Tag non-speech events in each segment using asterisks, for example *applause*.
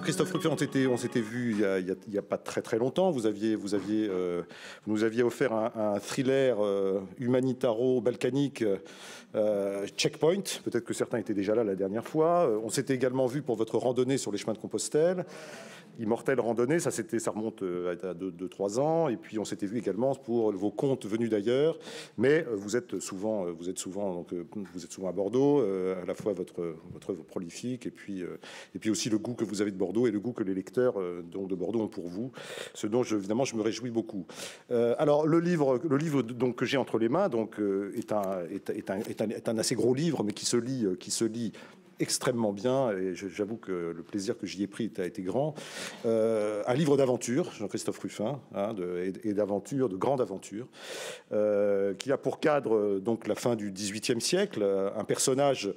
christophe on s'était, on s'était vu il n'y a, pas très très longtemps. Vous, aviez, vous, aviez, euh, vous nous aviez offert un, thriller euh, humanitaro-balkanique, euh, Checkpoint. Peut-être que certains étaient déjà là la dernière fois. On s'était également vu pour votre randonnée sur les chemins de Compostelle. Immortelle Randonnée, ça, c'était, ça remonte euh, à 2-3 ans. Et puis, on s'était vu également pour vos comptes venus d'ailleurs. Mais euh, vous êtes souvent, euh, vous êtes souvent, donc, vous êtes souvent à Bordeaux, à la fois votre, œuvre prolifique et puis, et puis aussi le goût que vous avez de Bordeaux et le goût que les lecteurs donc, de Bordeaux ont pour vous, ce dont évidemment je me réjouis beaucoup. alors, le livre, le livre donc, que j'ai entre les mains donc, est, un, est, un, assez gros livre, mais qui se lit, qui se lit extrêmement bien, et j'avoue que le plaisir que j'y ai pris a été grand. Euh, un livre d'aventure, Jean-Christophe Ruffin, hein, et d'aventure, de grande aventure, euh, qui a pour cadre donc la fin du XVIIIe siècle, un personnage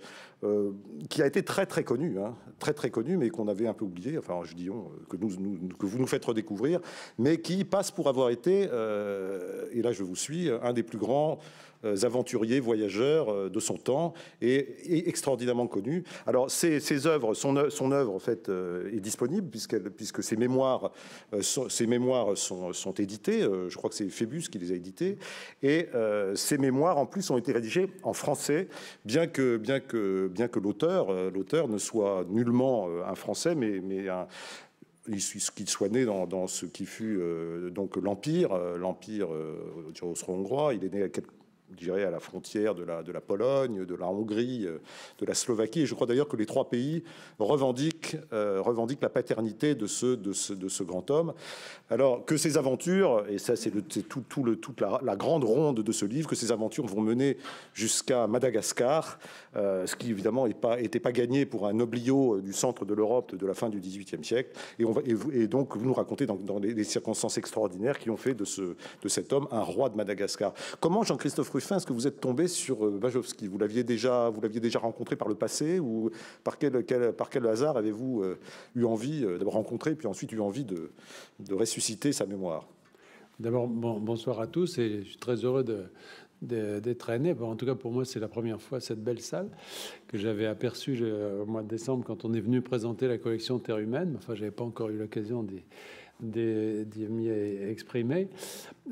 euh, qui a été très très connu, hein, très très connu, mais qu'on avait un peu oublié, enfin je dis que, que vous nous faites redécouvrir, mais qui passe pour avoir été, et là je vous suis, un des plus grands euh, aventuriers, voyageurs euh, de son temps et, extraordinairement connu. Alors ses, ses œuvres, son, son, œuvre en fait euh, est disponible puisqu'elle puisque ses mémoires, sont, mémoires sont, éditées. Je crois que c'est Phébus qui les a éditées et ces ses mémoires en plus ont été rédigées en français, bien que bien que bien que l'auteur l'auteur ne soit nullement un Français, mais mais un qu'il soit né dans, ce qui fut donc l'empire, l'empire euh, austro-hongrois. Il est né à quelques dirais, à la frontière de la, de la Pologne, de la Hongrie, euh, de la Slovaquie. Et je crois d'ailleurs que les trois pays revendiquent, euh, revendiquent la paternité de ce, de, ce, de ce grand homme. Alors que ces aventures, et ça c'est tout, tout le, toute la, grande ronde de ce livre, que ces aventures vont mener jusqu'à Madagascar, euh, ce qui évidemment n'était pas, pas gagné pour un oblio du centre de l'Europe de la fin du XVIIIe siècle. Et, on va, et, donc vous nous racontez dans, dans les, circonstances extraordinaires qui ont fait de, ce, de cet homme un roi de Madagascar. Comment Jean-Christophe fin, est-ce que vous êtes tombé sur euh, Bajowski Vous l'aviez déjà, vous l'aviez déjà rencontré par le passé ou par quel, par quel hasard avez-vous euh, eu envie euh, d'avoir rencontrer, puis ensuite eu envie de, ressusciter sa mémoire D'abord, bonsoir à tous et je suis très heureux de, d'être aîné. En tout cas, pour moi, c'est la première fois cette belle salle que j'avais aperçue au mois de décembre quand on est venu présenter la collection Terre humaine. Enfin, j'avais pas encore eu l'occasion d'y, d'y exprimer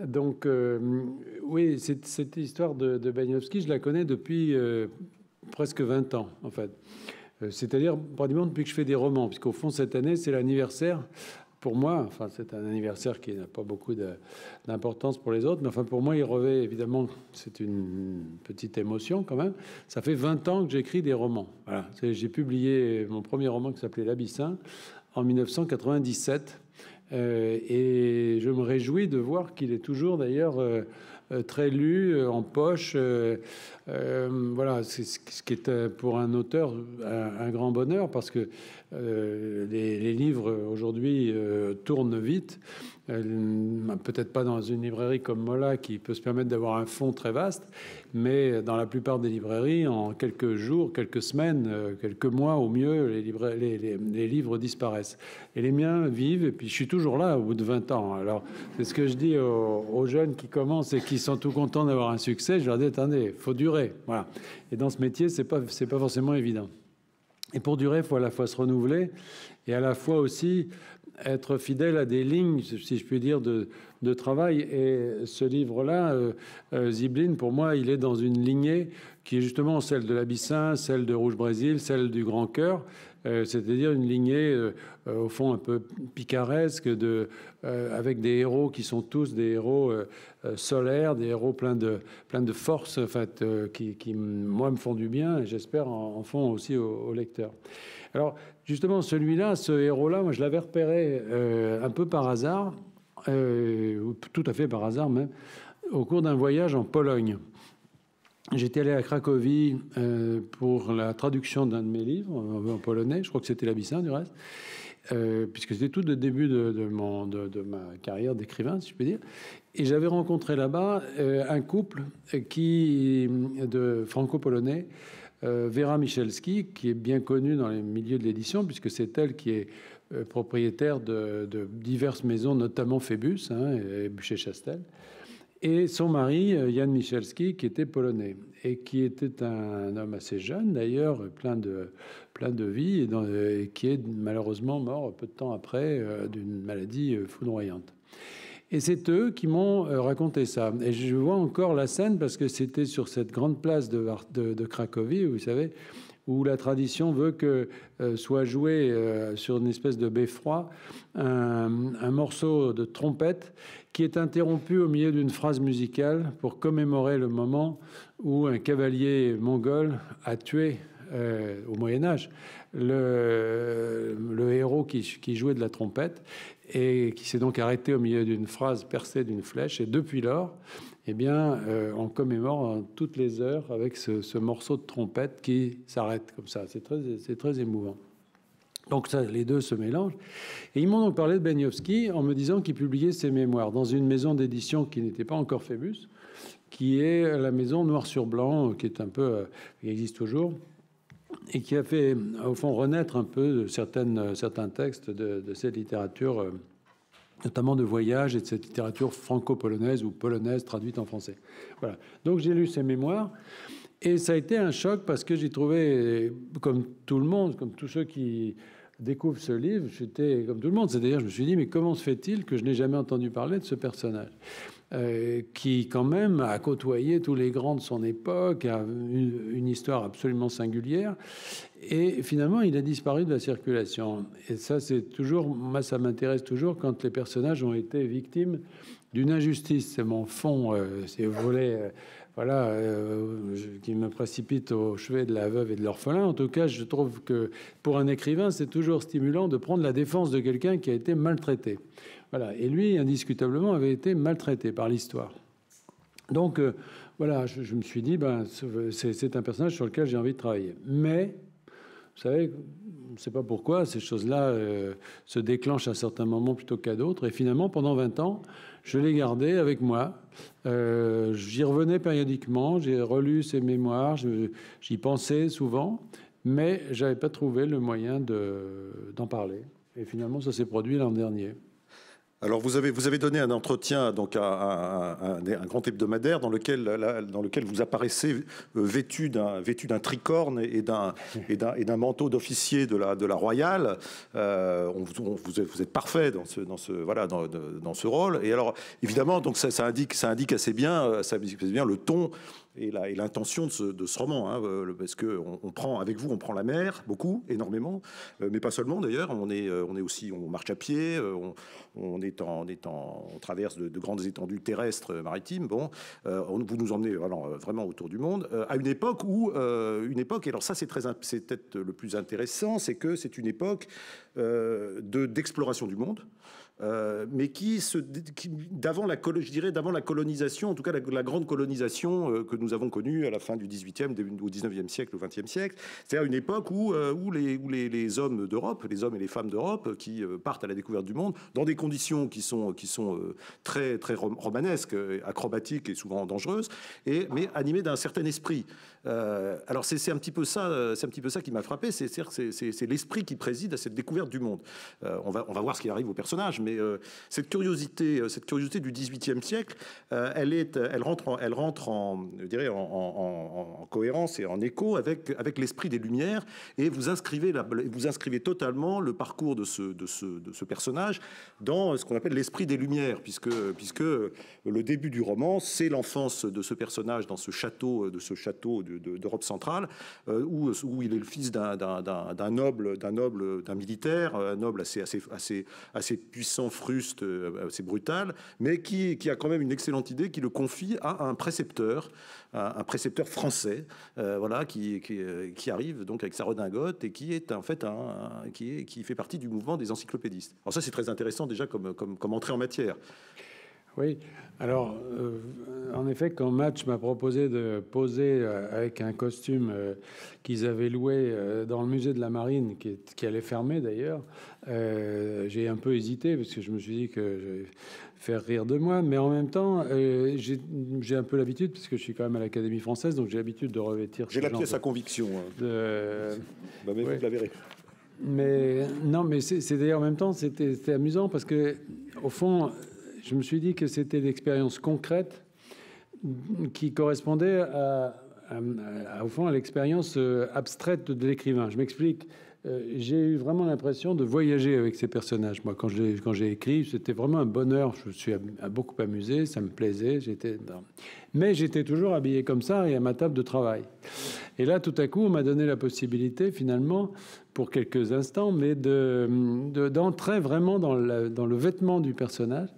Donc, euh, oui, cette, cette histoire de, de je la connais depuis euh, presque 20 ans, en fait. Euh, c'est-à-dire, pratiquement depuis que je fais des romans, puisqu'au fond, cette année, c'est l'anniversaire pour moi, enfin, c'est un anniversaire qui n'a pas beaucoup d'importance pour les autres, mais enfin, pour moi, il revêt évidemment, c'est une petite émotion quand même. Ça fait 20 ans que j'écris des romans. Voilà. J'ai publié mon premier roman qui s'appelait L'Abyssin en 1997. Euh, et je me réjouis de voir qu'il est toujours d'ailleurs euh, euh, très lu en poche. voilà, c'est ce qui est pour un auteur un, grand bonheur parce que les, les livres aujourd'hui tournent vite peut-être pas dans une librairie comme Mola qui peut se permettre d'avoir un fond très vaste, mais dans la plupart des librairies, en quelques jours, quelques semaines, euh, quelques mois au mieux, les, les, livres disparaissent. Et les miens vivent, et puis je suis toujours là au bout de 20 ans. Alors c'est ce que je dis aux, jeunes qui commencent et qui sont tout contents d'avoir un succès, je leur dis, attendez, faut durer. Voilà. Et dans ce métier, c'est pas, c'est pas forcément évident. Et pour durer, il faut à la fois se renouveler et à la fois aussi être fidèle à des lignes, si je puis dire, de, de travail. Et ce livre-là, euh, euh, Zibline, pour moi, il est dans une lignée qui est justement celle de l'Abyssin, celle de Rouge Brésil, celle du Grand Cœur, euh, c'est-à-dire une lignée au fond un peu picaresque, de, avec des héros qui sont tous des héros solaires, des héros pleins de, plein de force, en fait, qui, qui, moi, me font du bien, et j'espère en, font aussi aux au lecteur. Alors, Justement, celui-là, ce héros-là, moi, je l'avais repéré euh, un peu par hasard, euh, tout à fait par hasard même, au cours d'un voyage en Pologne. J'étais allé à Cracovie euh, pour la traduction d'un de mes livres en, polonais, je crois que c'était l'Abyssin du reste, puisque c'était tout le début de, mon, ma carrière d'écrivain, si je peux dire. Et j'avais rencontré là-bas un couple qui, de franco-polonais euh, Vera Michelski, qui est bien connue dans les milieux de l'édition, puisque c'est elle qui est euh, propriétaire de, diverses maisons, notamment Phébus hein, et Bûcher-Chastel, et son mari, euh, Jan Michelski, qui était polonais et qui était un homme assez jeune d'ailleurs, plein de, plein de vie, et, qui est malheureusement mort peu de temps après d'une maladie foudroyante. Et c'est eux qui m'ont euh, raconté ça. Et je vois encore la scène parce que c'était sur cette grande place de, de, Cracovie, vous savez, où la tradition veut que euh, soit joué euh, sur une espèce de beffroi un, un, morceau de trompette qui est interrompu au milieu d'une phrase musicale pour commémorer le moment où un cavalier mongol a tué, au Moyen Âge, le, héros qui, jouait de la trompette et qui s'est donc arrêté au milieu d'une phrase percée d'une flèche. Et depuis lors, eh bien, euh, on commémore hein, toutes les heures avec ce, morceau de trompette qui s'arrête comme ça. C'est très, émouvant. Donc ça, les deux se mélangent. Et ils m'ont donc parlé de Beniowski en me disant qu'il publiait ses mémoires dans une maison d'édition qui n'était pas encore Phébus, qui est la maison Noir sur Blanc, euh, qui est un peu, euh, qui existe toujours, et qui a fait, au fond, renaître un peu certaines, euh, certains textes de, cette littérature, euh, notamment de voyage et de cette littérature franco-polonaise ou polonaise traduite en français. Voilà. Donc j'ai lu ses mémoires. Et ça a été un choc parce que j'ai trouvé, comme tout le monde, comme tous ceux qui découvrent ce livre, j'étais comme tout le monde. C'est-à-dire, je me suis dit, mais comment se fait-il que je n'ai jamais entendu parler de ce personnage euh, qui quand même a côtoyé tous les grands de son époque, a une, histoire absolument singulière, et finalement il a disparu de la circulation. Et ça, c'est toujours, moi, ça m'intéresse toujours quand les personnages ont été victimes d'une injustice. C'est mon fond, euh, si vous voulez, euh, voilà, qui me précipite au chevet de la veuve et de l'orphelin. En tout cas, je trouve que pour un écrivain, c'est toujours stimulant de prendre la défense de quelqu'un qui a été maltraité. Et lui, indiscutablement, avait été maltraité par l'histoire. Donc, euh, voilà, je, me suis dit, ben, c'est un personnage sur lequel j'ai envie de travailler. Mais, vous savez, on ne sait pas pourquoi, ces choses-là euh, se déclenchent à certains moments plutôt qu'à d'autres. Et finalement, pendant 20 ans, je l'ai gardé avec moi. Euh, j'y revenais périodiquement, j'ai relu ses mémoires, j'y pensais souvent, mais je n'avais pas trouvé le moyen d'en parler. Et finalement, ça s'est produit l'an dernier. Alors vous avez, vous avez donné un entretien donc à, un, grand hebdomadaire dans lequel, dans lequel vous apparaissez euh, vêtu d'un vêtu d'un tricorne et d'un et d'un manteau d'officier de la de la royale. Euh, vous, êtes, parfait dans ce dans ce voilà dans, ce rôle. Et alors évidemment donc ça, ça, indique ça indique assez bien euh, ça indique assez bien le ton et l'intention de ce, roman, hein, euh, parce que on, prend avec vous, on prend la mer beaucoup, énormément, euh, mais pas seulement d'ailleurs. On est, euh, on est aussi, on marche à pied, on, est en, on est en, traverse de, grandes étendues terrestres, maritimes. Bon, vous nous emmenez alors, vraiment autour du monde à une époque où, une époque. Et alors ça, c'est très, c'est peut-être le plus intéressant, c'est que c'est une époque de d'exploration du monde. Euh, mais qui, d'avant la, je dirais, d'avant la colonisation, en tout cas la, grande colonisation euh, que nous avons connue à la fin du 18e, au 19e siècle, au 20e siècle, c'est-à-dire une époque où, euh, où, les, où les, hommes d'Europe, les hommes et les femmes d'Europe qui partent à la découverte du monde dans des conditions qui sont, qui sont très, très romanesques, acrobatiques et souvent dangereuses, et, mais animés d'un certain esprit. Euh, alors c'est un petit peu ça, euh, c'est un petit peu ça qui m'a frappé. C'est l'esprit qui préside à cette découverte du monde. Euh, on va on va voir ce qui arrive au personnage, mais cette curiosité, cette curiosité du XVIIIe siècle, elle est, elle rentre, en, elle rentre en, dirais en, cohérence et en écho avec avec l'esprit des Lumières et vous inscrivez vous inscrivez totalement le parcours de ce de ce personnage dans ce qu'on appelle l'esprit des Lumières, puisque puisque le début du roman, c'est l'enfance de ce personnage dans ce château de ce château d'Europe centrale, euh, où, où, il est le fils d'un noble, d'un noble, d'un militaire, un noble assez, assez, assez, assez puissant, fruste, euh, assez brutal, mais qui, qui a quand même une excellente idée, qui le confie à un précepteur, un précepteur français, euh, voilà, qui, qui, arrive donc avec sa redingote et qui est en fait un, qui, est, qui fait partie du mouvement des encyclopédistes. Alors ça, c'est très intéressant déjà comme, comme, comme entrée en matière. Oui. Alors, euh, en effet, quand Match m'a proposé de poser euh, avec un costume euh, qu'ils avaient loué dans le musée de la Marine, qui, qui allait fermer d'ailleurs, j'ai un peu hésité parce que je me suis dit que je faire rire de moi, mais en même temps, j'ai un peu l'habitude, parce que je suis quand même à l'Académie française, donc j'ai l'habitude de revêtir. J'ai la pièce à conviction. Hein. De... *laughs* mais vous Mais non, mais c'est d'ailleurs en même temps, c'était amusant parce que, au fond, je me suis dit que c'était l'expérience concrète qui correspondait à, au fond à l'expérience euh, abstraite de l'écrivain. Je m'explique. Euh, j'ai eu vraiment l'impression de voyager avec ces personnages. Moi, quand j'ai quand écrit, c'était vraiment un bonheur. Je me suis beaucoup amusé, ça me plaisait. J'étais, mais j'étais toujours habillé comme ça et à ma table de travail. Et là, tout à coup, on m'a donné la possibilité, finalement, pour quelques instants, mais de d'entrer vraiment dans dans le vêtement du personnage.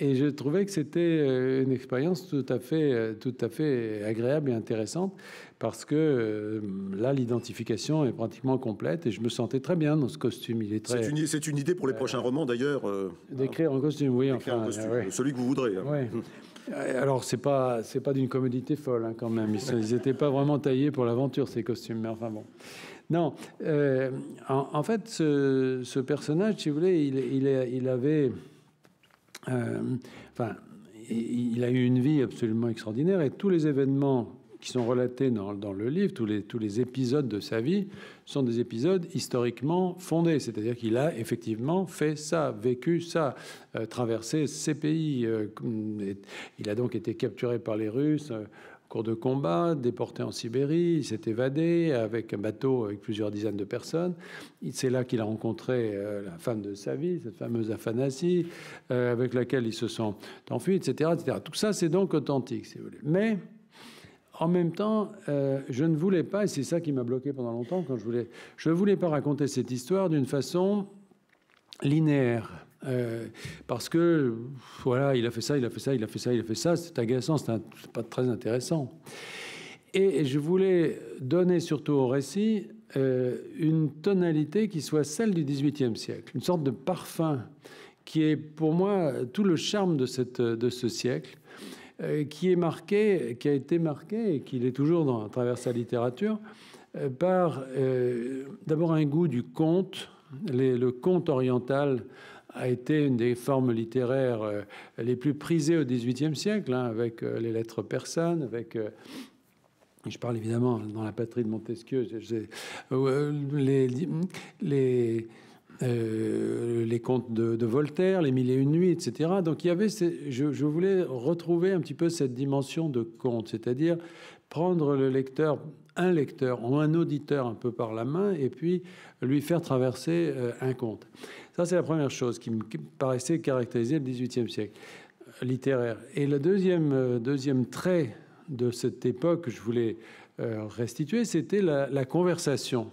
Et je trouvais que c'était euh, une expérience tout à fait, euh, tout à fait agréable et intéressante parce que euh, là, l'identification est pratiquement complète et je me sentais très bien dans ce costume. Il est très. C'est une, idée pour les prochains romans d'ailleurs. D'écrire en costume, oui. Enfin, costume, celui que vous voudrez. Hein. *laughs* Alors, c'est pas, c'est pas d'une commodité folle hein, quand même. Ils n'étaient pas vraiment taillés pour l'aventure ces costumes, mais enfin bon. Non, en, fait, ce, personnage, si vous voulez, il, il avait euh, enfin, il a eu une vie absolument extraordinaire et tous les événements qui sont relatés dans, le livre, tous les, épisodes de sa vie, sont des épisodes historiquement fondés. C'est-à-dire qu'il a effectivement fait ça, vécu ça, euh, traversé ces pays. Euh, il a donc été capturé par les Russes cours de combat, déporté en Sibérie. Il s'est évadé avec un bateau avec plusieurs dizaines de personnes. C'est là qu'il a rencontré euh, la femme de sa vie, cette fameuse Afanassi, euh, avec laquelle il se sent enfui, etc. etc. Tout ça, c'est donc authentique, si vous voulez. Mais en même temps, euh, je ne voulais pas, et c'est ça qui m'a bloqué pendant longtemps quand je voulais, je voulais pas raconter cette histoire d'une façon linéaire. Euh, parce que voilà, il a fait ça, il a fait ça, il a fait ça, il a fait ça. C'est agaçant, c'est pas très intéressant. Et je voulais donner surtout au récit euh, une tonalité qui soit celle du XVIIIe siècle, une sorte de parfum qui est pour moi tout le charme de, cette, de ce siècle, euh, qui est marqué, qui a été marqué et qui est toujours dans, à travers sa littérature par d'abord un goût du conte, le conte oriental a été une des formes littéraires euh, les plus prisées au XVIIIe siècle, hein, avec euh, les lettres persanes, avec... Euh, je parle évidemment dans la patrie de Montesquieu, les, les, les contes de, Voltaire, les mille et une nuits, etc. Donc il y avait, je, je, voulais retrouver un petit peu cette dimension de conte, c'est-à-dire prendre le lecteur un lecteur ou un auditeur un peu par la main et puis lui faire traverser un conte. Ça, c'est la première chose qui me paraissait caractériser le XVIIIe siècle euh, littéraire. Et le deuxième, euh, deuxième trait de cette époque que je voulais euh, restituer, c'était la, conversation,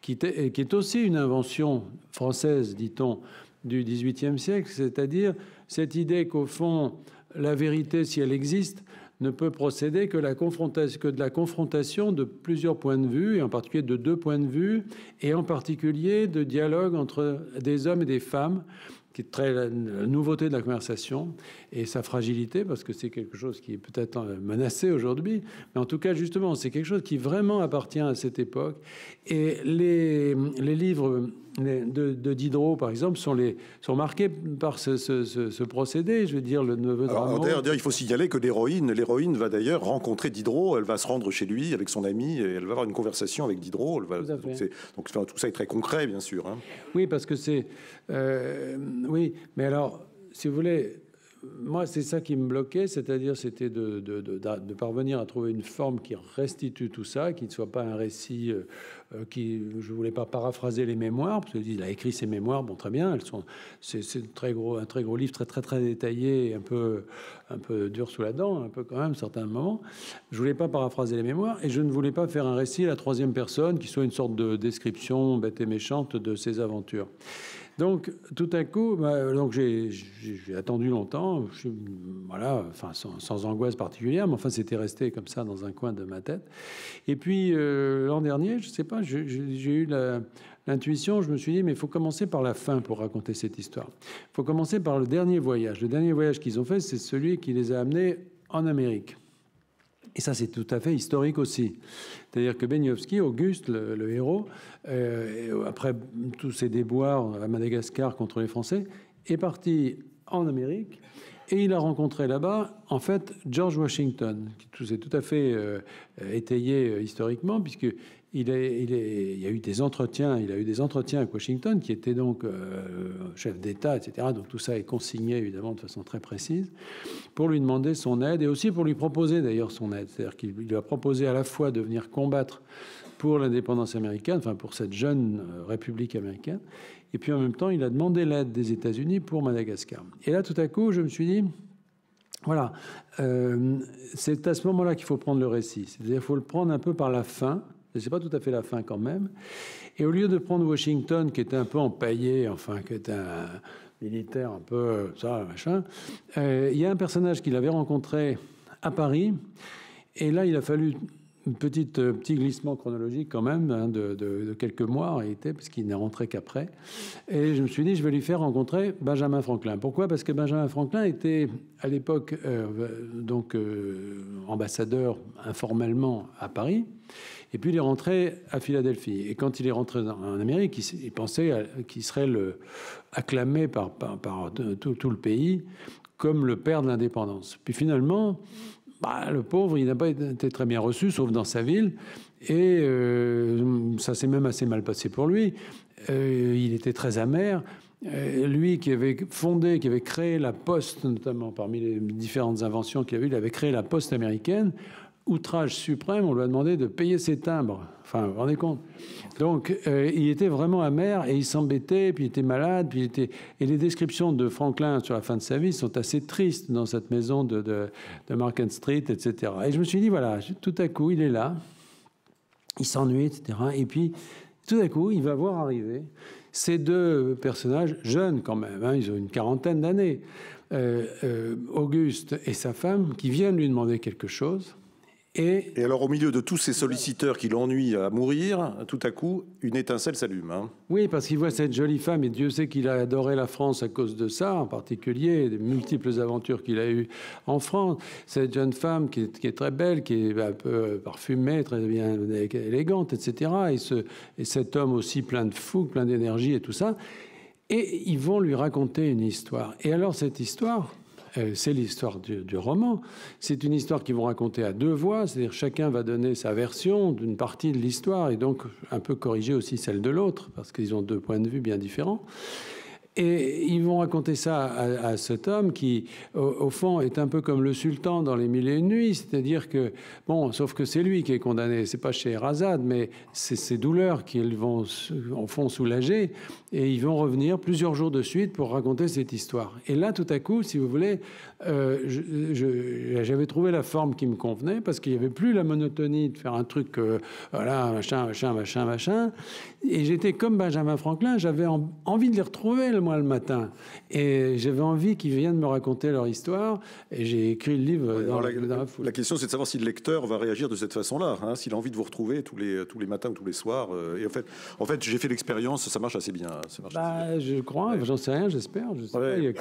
qui, qui est aussi une invention française, dit-on, du XVIIIe siècle, c'est-à-dire cette idée qu'au fond, la vérité, si elle existe, ne peut procéder que, de la confrontation de plusieurs points de vue, et en particulier de deux points de vue, et en particulier de dialogue entre des hommes et des femmes qui est très la, nouveauté de la conversation et sa fragilité, parce que c'est quelque chose qui est peut-être euh, menacé aujourd'hui, mais en tout cas, justement, c'est quelque chose qui vraiment appartient à cette époque. Et les, les livres de, Diderot, par exemple, sont, les, sont marqués par ce, procédé, je veux dire, le neveu de D'ailleurs, il faut signaler que l'héroïne, l'héroïne va d'ailleurs rencontrer Diderot, elle va se rendre chez lui avec son ami, et elle va avoir une conversation avec Diderot. donc, tout ça est très concret, bien sûr. Hein. Oui, parce que c'est... Euh, oui, mais alors, si vous voulez, moi, c'est ça qui me bloquait, c'est-à-dire c'était de, parvenir à trouver une forme qui restitue tout ça, qui ne soit pas un récit euh, euh, qui... Je voulais pas paraphraser les mémoires, parce qu'il a écrit ses mémoires, bon, très bien, elles sont... C'est très gros, un très gros livre, très, très, très détaillé, un peu, un peu dur sous la dent, un peu quand même, certains moments. Je voulais pas paraphraser les mémoires, et je ne voulais pas faire un récit à la troisième personne qui soit une sorte de description bête et méchante de ses aventures. Donc, tout à coup, bah, j'ai attendu longtemps, voilà, enfin, sans, angoisse particulière, mais enfin, c'était resté comme ça dans un coin de ma tête. Et puis, euh, l'an dernier, je ne sais pas, j'ai eu l'intuition, je me suis dit, mais il faut commencer par la fin pour raconter cette histoire. Il faut commencer par le dernier voyage. Le dernier voyage qu'ils ont fait, c'est celui qui les a amenés en Amérique. Et ça, c'est tout à fait historique aussi. C'est-à-dire que Beniovsky, Auguste, le, héros, euh, après tous ses déboires à Madagascar contre les Français, est parti en Amérique. Et il a rencontré là-bas, en fait, George Washington, qui tout, s'est tout à fait euh, étayé euh, historiquement, puisque il, y a eu des entretiens, il a eu des entretiens avec Washington, qui était donc euh, chef d'État, etc. Donc tout ça est consigné évidemment de façon très précise, pour lui demander son aide et aussi pour lui proposer d'ailleurs son aide. C'est-à-dire qu'il lui a proposé à la fois de venir combattre pour l'indépendance américaine, enfin pour cette jeune euh, République américaine, et puis en même temps il a demandé l'aide des États-Unis pour Madagascar. Et là tout à coup je me suis dit, voilà, euh, c'est à ce moment-là qu'il faut prendre le récit, c'est-à-dire qu'il faut le prendre un peu par la fin mais c'est pas tout à fait la fin quand même. Et au lieu de prendre Washington, qui est un peu empaillé, enfin, qui est un militaire un peu ça, machin, euh, il y a un personnage qu'il avait rencontré à Paris. Et là, il a fallu une petite, euh, petit glissement chronologique quand même hein, de, quelques mois en réalité, qu'il n'est rentré qu'après. Et je me suis dit, je vais lui faire rencontrer Benjamin Franklin. Pourquoi Parce que Benjamin Franklin était à l'époque euh, donc euh, ambassadeur informellement à Paris, et puis il est rentré à Philadelphie. Et quand il est rentré en Amérique, il, pensait qu'il serait le, acclamé par, par, tout le pays comme le père de l'indépendance. Puis finalement, bah, le pauvre, il n'a pas été très bien reçu, sauf dans sa ville. Et euh, ça s'est même assez mal passé pour lui. Euh, il était très amer. Euh, lui qui avait fondé, qui avait créé la poste, notamment parmi les différentes inventions qu'il avait, il avait créé la poste américaine outrage suprême, on lui a demandé de payer ses timbres. Enfin, vous vous rendez compte Donc, euh, il était vraiment amer et il s'embêtait, puis il était malade, puis il était... Et les descriptions de Franklin sur la fin de sa vie sont assez tristes dans cette maison de, de, Market Street, etc. Et je me suis dit, voilà, tout à coup, il est là, il s'ennuie, etc. Et puis, tout à coup, il va voir arriver ces deux personnages, jeunes quand même, hein, ils ont une quarantaine d'années, euh, euh, Auguste et sa femme, qui viennent lui demander quelque chose. Et, alors, au milieu de tous ces solliciteurs qui l'ennuient à mourir, tout à coup, une étincelle s'allume. Hein. Oui, parce qu'il voit cette jolie femme, et Dieu sait qu'il a adoré la France à cause de ça, en particulier, des multiples aventures qu'il a eues en France. Cette jeune femme qui est, très belle, qui est un peu euh, parfumée, très bien élégante, etc. Et, cet homme aussi plein de fou, plein d'énergie et tout ça. Et ils vont lui raconter une histoire. Et alors, cette histoire, euh, c'est l'histoire du, roman. C'est une histoire qu'ils vont raconter à deux voix, c'est-à-dire chacun va donner sa version d'une partie de l'histoire et donc un peu corriger aussi celle de l'autre, parce qu'ils ont deux points de vue bien différents. Et ils vont raconter ça à, cet homme qui, au, fond, est un peu comme le sultan dans les mille et une nuits, c'est-à-dire que, bon, sauf que c'est lui qui est condamné, c'est pas chez Razad, mais c'est ses douleurs qu'ils vont, au fond, soulager et ils vont revenir plusieurs jours de suite pour raconter cette histoire. Et là, tout à coup, si vous voulez, euh, j'avais trouvé la forme qui me convenait parce qu'il n'y avait plus la monotonie de faire un truc, euh, voilà, machin, machin, machin, machin. Et j'étais comme Benjamin Franklin, j'avais envie de les retrouver, moi, le matin. Et j'avais envie qu'ils viennent me raconter leur histoire. Et j'ai écrit le livre dans, la, foule. La question, c'est de savoir si le lecteur va réagir de cette façon-là, hein, s'il a envie de vous retrouver tous les, tous les matins ou tous les soirs. Euh, et en fait, en fait j'ai fait l'expérience, ça marche assez bien. Bah, je crois, j'en sais rien, j'espère. Je sais pas, il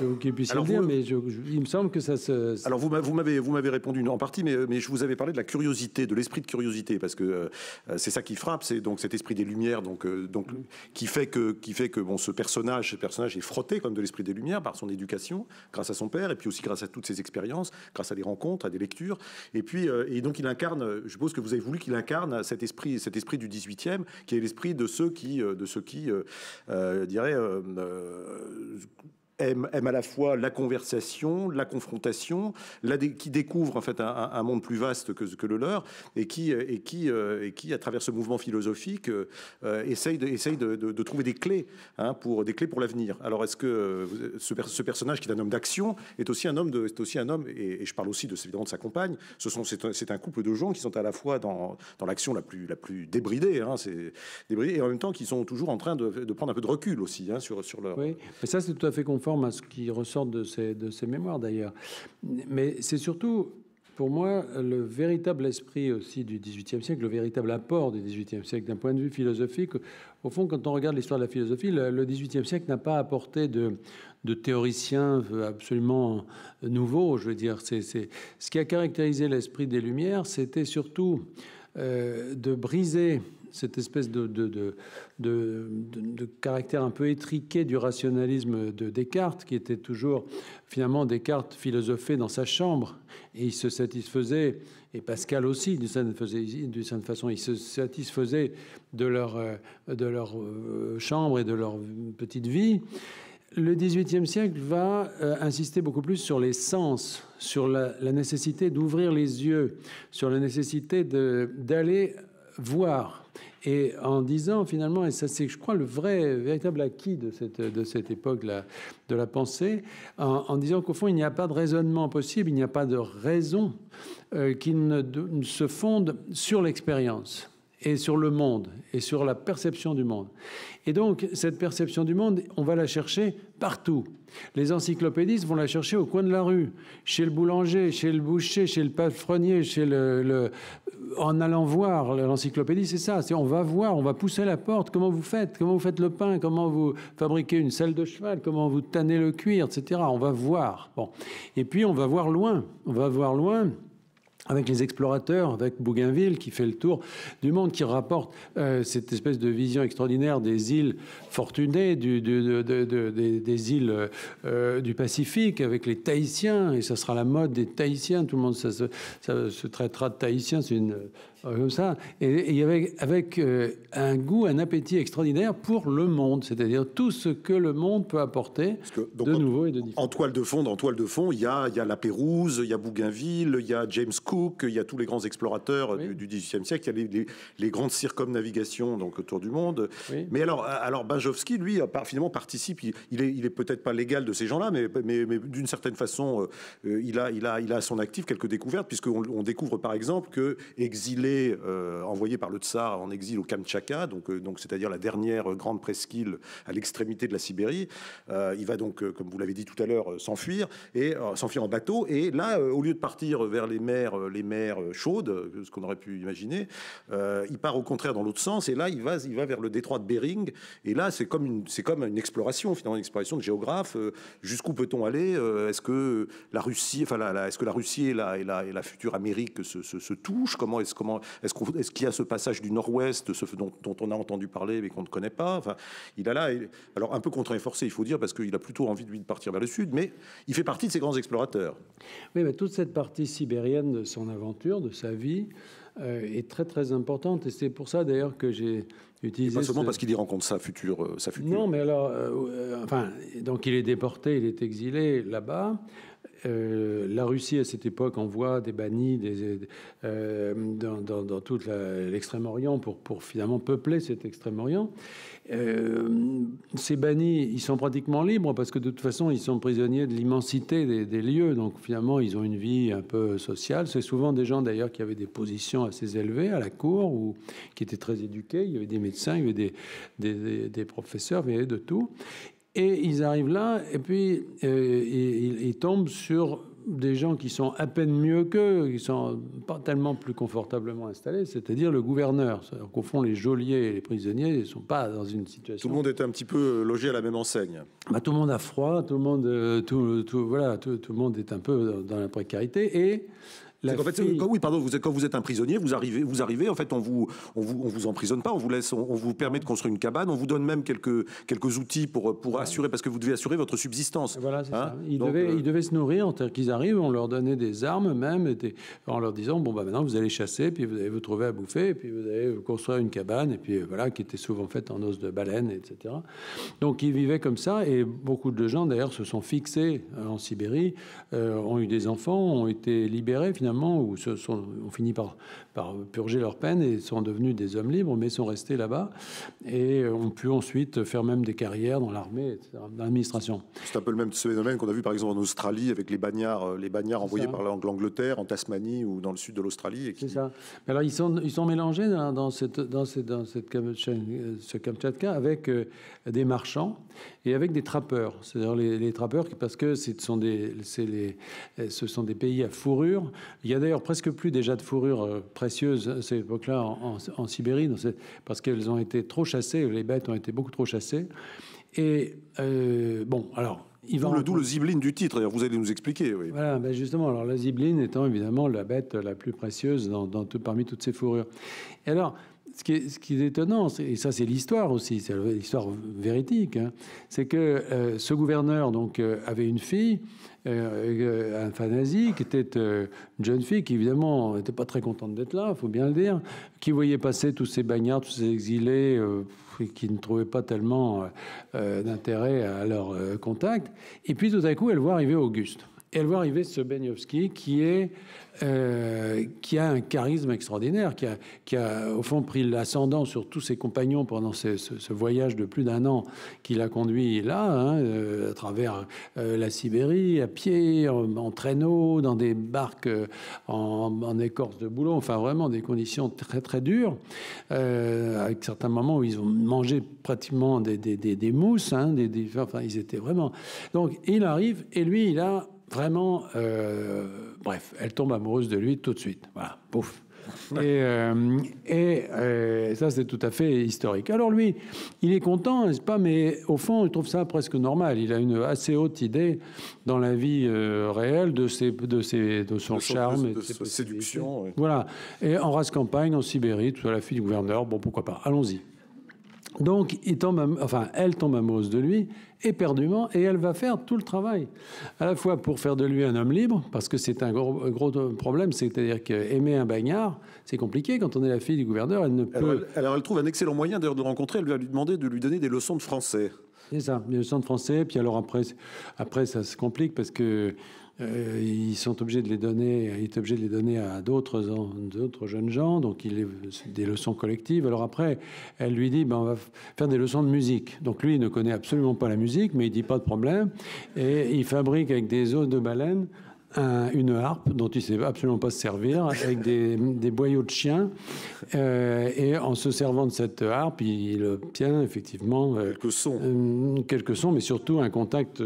dire, mais il me semble que ça se. Alors, vous m'avez, vous m'avez répondu en partie, mais, mais je vous avais parlé de la curiosité, de l'esprit de curiosité, parce que euh, c'est ça qui frappe, c'est donc cet esprit des Lumières, donc, euh, donc, mm. qui fait que, qui fait que bon, ce, personnage, ce personnage est frotté comme de l'esprit des Lumières par son éducation, grâce à son père, et puis aussi grâce à toutes ses expériences, grâce à des rencontres, à des lectures. Et puis, euh, et donc, il incarne, je suppose que vous avez voulu qu'il incarne cet esprit, cet esprit du 18e, qui est l'esprit de ceux qui. De ceux qui euh, je dirais, euh, euh, aime, à la fois la conversation, la confrontation, la qui découvre en fait un, monde plus vaste que, que le leur, et qui, euh, et, qui, euh, et qui, à travers ce mouvement philosophique, euh, essaye, de, de, trouver des clés, hein, pour, des clés pour l'avenir. Alors, est-ce que ce, personnage, qui est un homme d'action, est aussi un homme, de, est aussi un homme et, je parle aussi de, évidemment de sa compagne, c'est sont, un, un couple de gens qui sont à la fois dans, dans l'action la plus, la plus débridée, hein, débridée, et en même temps qui sont toujours en train de, prendre un peu de recul aussi hein, sur, sur leur... Oui, mais ça c'est tout à fait à ce qui ressort de ses, de mémoires d'ailleurs. Mais c'est surtout pour moi, le véritable esprit aussi du XVIIIe siècle, le véritable apport du XVIIIe siècle d'un point de vue philosophique, au fond, quand on regarde l'histoire de la philosophie, le XVIIIe siècle n'a pas apporté de, de théoriciens absolument nouveaux. Je veux dire, c'est ce qui a caractérisé l'esprit des Lumières, c'était surtout euh, de briser cette espèce de, de, caractère un peu étriqué du rationalisme de Descartes, qui était toujours finalement Descartes philosophé dans sa chambre, et il se satisfaisait, et Pascal aussi, d'une certaine façon, il se satisfaisait de leur, euh, de leur euh, chambre et de leur petite vie. Le XVIIIe siècle va euh, insister beaucoup plus sur les sens, sur la, la nécessité d'ouvrir les yeux, sur la nécessité d'aller voir et en disant finalement, et ça c'est je crois le vrai, véritable acquis de cette, époque là, de la pensée, en, disant qu'au fond il n'y a pas de raisonnement possible, il n'y a pas de raison euh, qui ne se fonde sur l'expérience et sur le monde et sur la perception du monde. Et donc, cette perception du monde, on va la chercher partout. Les encyclopédistes vont la chercher au coin de la rue, chez le boulanger, chez le boucher, chez le palefrenier, chez le, en allant voir l'encyclopédie, c'est ça. C'est on va voir, on va pousser la porte. Comment vous faites Comment vous faites le pain Comment vous fabriquez une selle de cheval Comment vous tannez le cuir, etc. On va voir. et puis on va voir loin. On va voir loin avec les explorateurs, avec Bougainville qui fait le tour du monde, qui rapporte euh, cette espèce de vision extraordinaire des îles fortunées, du, des, îles euh, euh, du Pacifique, avec les Tahitiens, et ça sera la mode des Tahitiens, tout le monde ça, se traitera de Tahitiens, c'est une comme ça, et, avec, avec un goût, un appétit extraordinaire pour le monde, c'est-à-dire tout ce que le monde peut apporter que, de nouveau en, et de différent. En toile de fond, en toile de fond, il il y a la Pérouse, il y a Bougainville, il y a James Cook, qu'il il y a tous les grands explorateurs euh, du du XVIIIe siècle, il y a les, grandes circumnavigations donc, autour du monde. Mais alors, euh, alors Bajowski, lui, euh, finalement participe, il, il est, peut-être pas légal de ces gens-là, mais, mais, d'une certaine façon, il, a, il, a, il a à son actif quelques découvertes, puisqu'on on découvre par exemple que exilé, envoyé par le tsar en exil au Kamtchatka, donc, donc, c'est-à-dire la dernière grande presqu'île à l'extrémité de la Sibérie, il va donc, comme vous l'avez dit tout à l'heure, s'enfuir, et s'enfuir en bateau. Et là, au lieu de partir vers les mers euh, les mers euh, chaudes, ce qu'on aurait pu imaginer. Euh, il part au contraire dans l'autre sens, et là, il va, il va vers le détroit de Bering. Et là, c'est comme une, c'est comme une exploration, finalement, une exploration de géographe. jusqu'où peut-on aller Est-ce que la Russie, enfin, la, est-ce que la Russie et la, et la, et la future Amérique se, se, touchent Comment est-ce, comment est-ce, qu'on, ce qu'il y a ce passage du Nord-Ouest, ce, dont, on a entendu parler mais qu'on ne connaît pas Enfin, il a là, alors un peu contraint et forcé, il faut dire, parce qu'il a plutôt envie de de partir vers le sud, mais il fait partie de ces grands explorateurs. Oui, mais toute cette partie sibérienne de son aventure, de sa vie, euh, est très très importante. Et c'est pour ça d'ailleurs que j'ai utilisé. pas seulement parce qu'il y rencontre sa future, euh, sa future. Non, mais alors, euh, enfin, donc il est déporté, il est exilé là-bas. Euh, la Russie à cette époque envoie des bannis euh, dans, tout toute l'Extrême-Orient pour, finalement peupler cet Extrême-Orient. Euh, ces bannis, ils sont pratiquement libres parce que de toute façon, ils sont prisonniers de l'immensité des, lieux. Donc finalement, ils ont une vie un peu sociale. C'est souvent des gens d'ailleurs qui avaient des positions assez élevées à la cour ou qui étaient très éduqués. Il y avait des médecins, il y avait des, des professeurs, il y avait de tout. Et ils arrivent là, et puis euh, ils, tombent sur des gens qui sont à peine mieux qu'eux, qui sont pas tellement plus confortablement installés, c'est-à-dire le gouverneur. cest fond, les geôliers et les prisonniers ne sont pas dans une situation... Tout le monde est un petit peu euh, logé à la même enseigne. Bah, tout le monde a froid, tout le monde, euh, tout, voilà, tout, le monde est un peu dans, la précarité, et quand, oui, pardon, vous êtes, quand vous êtes un prisonnier, vous arrivez, vous arrivez en fait, on vous, on vous, on vous emprisonne pas, on vous laisse, on, vous permet de construire une cabane, on vous donne même quelques, quelques outils pour, pour assurer, parce que vous devez assurer votre subsistance. Voilà, c'est hein. ça. Ils, devaient, euh, ils, devaient, se nourrir, en termes qu'ils arrivent, on leur donnait des armes même, en leur disant, bon, bah, maintenant vous allez chasser, puis vous allez vous trouver à bouffer, puis vous allez construire une cabane, et puis euh, voilà, qui était souvent faite en os de baleine, etc. Donc ils vivaient comme ça, et beaucoup de gens d'ailleurs se sont fixés euh, en Sibérie, ont eu des enfants, ont été libérés finalement ou on finit par par euh, purger leur peine et sont devenus des hommes libres, mais sont restés là-bas et ont pu ensuite faire même des carrières dans l'armée, dans l'administration. C'est un peu le même phénomène qu'on a vu par exemple en Australie avec les bagnards, euh, les bagnards envoyés par l'Angleterre, en Tasmanie ou dans le sud de l'Australie. Qui... C'est ça. Mais alors ils sont, ils sont mélangés dans, cette, dans, cette, ce Kamchatka avec euh, des marchands et avec des trappeurs. C'est-à-dire les, les, trappeurs, parce que ce sont des, les, ce sont des pays à fourrure. Il y a d'ailleurs presque plus déjà de fourrure. presque précieuses à époque-là en, Sibérie, parce qu'elles ont été trop chassées, les bêtes ont été beaucoup trop chassées. Et euh, bon, alors. D'où le, le zibeline du titre, vous allez nous expliquer. Oui. Voilà, ben justement, alors la zibeline étant évidemment la bête la plus précieuse dans, parmi toutes ces fourrures. Et alors, ce qui, est, étonnant, et ça c'est l'histoire aussi, c'est l'histoire véridique, hein, c'est que euh, ce gouverneur donc euh, avait une fille, un euh, fanasie, qui était une jeune fille qui évidemment n'était pas très contente d'être là, faut bien le dire, qui voyait passer tous ces bagnards, tous ces exilés, qui ne trouvaient pas tellement d'intérêt à leur contact, et puis tout à coup elle voit arriver Auguste elle voit arriver ce Benyovski qui, est, euh, qui a un charisme extraordinaire, qui a, qui a au fond pris l'ascendant sur tous ses compagnons pendant ce, voyage de plus d'un an qu'il a conduit là, hein, euh, à travers euh, la Sibérie, à pied, en, traîneau, dans des barques en, écorce de boulot, enfin vraiment des conditions très très dures, avec certains moments où ils ont mangé pratiquement des, des, des, mousses, hein, des, enfin ils étaient vraiment... Donc il arrive et lui il a vraiment, euh, bref, elle tombe amoureuse de lui tout de suite. Voilà, pouf. *laughs* et, euh, euh, ça, c'est tout à fait historique. Alors lui, il est content, n'est-ce pas Mais au fond, il trouve ça presque normal. Il a une assez haute idée dans la vie réelle de, ses, de, de son charme, de, et de, ses séduction. Voilà. Et en race campagne, en Sibérie, tout à la fille du gouverneur. Bon, pourquoi pas Allons-y. Donc, il tombe, enfin, elle tombe amoureuse de lui éperdument, et elle va faire tout le travail. À la fois pour faire de lui un homme libre, parce que c'est un gros, gros problème, c'est-à-dire qu'aimer un bagnard, c'est compliqué. Quand on est la fille du gouverneur, elle ne peut. Alors elle, trouve un excellent moyen d'ailleurs de le rencontrer, elle va lui demander de lui donner des leçons de français. C'est ça, des leçons de français, puis alors après, après ça se complique parce que euh, ils sont obligés de les donner, il est obligé de les donner à d'autres, d'autres jeunes gens, donc il est des leçons collectives. Alors après, elle lui dit, ben, on va faire des leçons de musique. Donc lui, il ne connaît absolument pas la musique, mais il dit pas de problème, et il fabrique avec des os de baleine une harpe dont il ne sait absolument pas se servir, avec des, boyaux de chien. Euh, et en se servant de cette harpe, il, obtient effectivement euh, quelques sons. quelques sons, mais surtout un contact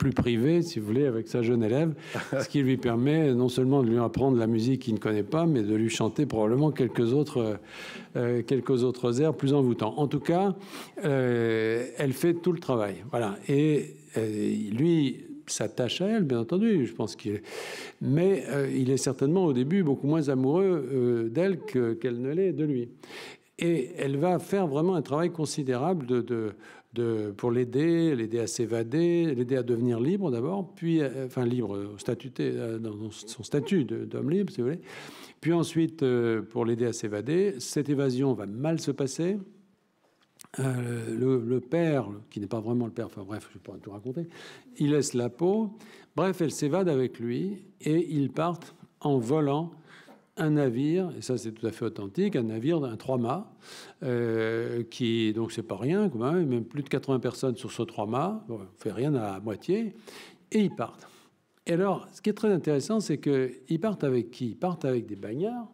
plus privé, si vous voulez, avec sa jeune élève, ce qui lui permet non seulement de lui apprendre la musique qu'il ne connaît pas, mais de lui chanter probablement quelques autres, euh, euh, quelques autres airs plus envoûtants. En tout cas, euh, elle fait tout le travail. Voilà. Et lui s'attache à elle, bien entendu, je pense qu'il est... Mais il est certainement au début beaucoup moins amoureux d'elle qu'elle ne l'est de lui. Et elle va faire vraiment un travail considérable de, de pour l'aider, l'aider à s'évader, l'aider à devenir libre d'abord, puis, euh, enfin libre, euh, statuté, euh, dans son statut d'homme libre, si vous voulez. Puis ensuite, pour l'aider à s'évader, cette évasion va mal se passer. le, père, qui n'est pas vraiment le père, enfin bref, je pourrais tout raconter, il laisse la peau. Bref, elle s'évade avec lui et ils partent en volant un navire, et ça c'est tout à fait authentique, un navire d'un trois-mâts, euh, qui, donc c'est pas rien quand même, plus de 80 personnes sur ce trois-mâts, on fait rien à moitié, et ils partent. Et alors, ce qui est très intéressant, c'est qu'ils partent avec qui Ils partent avec des bagnards,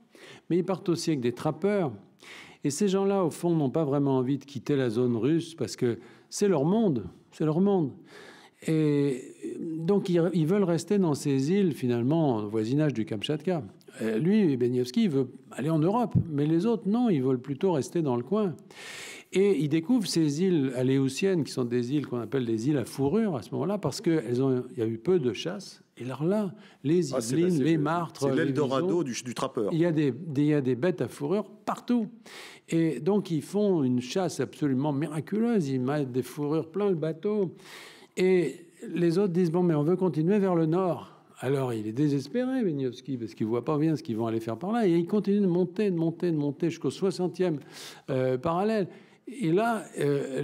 mais ils partent aussi avec des trappeurs. Et ces gens-là, au fond, n'ont pas vraiment envie de quitter la zone russe parce que c'est leur monde, c'est leur monde. Et donc, ils, veulent rester dans ces îles, finalement, au voisinage du Kamchatka. Euh, lui, il veut aller en Europe, mais les autres, non, ils veulent plutôt rester dans le coin. Et ils découvrent ces îles aléoutiennes, qui sont des îles qu'on appelle des îles à fourrure à ce moment-là, parce qu'il y a eu peu de chasse. Et alors là, les ah, les Martres. C'est l'Eldorado du, trappeur. Il y, a des, il y a des bêtes à fourrure partout. Et donc, ils font une chasse absolument miraculeuse. Ils mettent des fourrures plein le bateau. Et les autres disent Bon, mais on veut continuer vers le nord. Alors il est désespéré, Beniowski, parce qu'il voit pas bien ce qu'ils vont aller faire par là. Et il continue de monter, de monter, de monter jusqu'au 60e euh, parallèle. Et là, euh,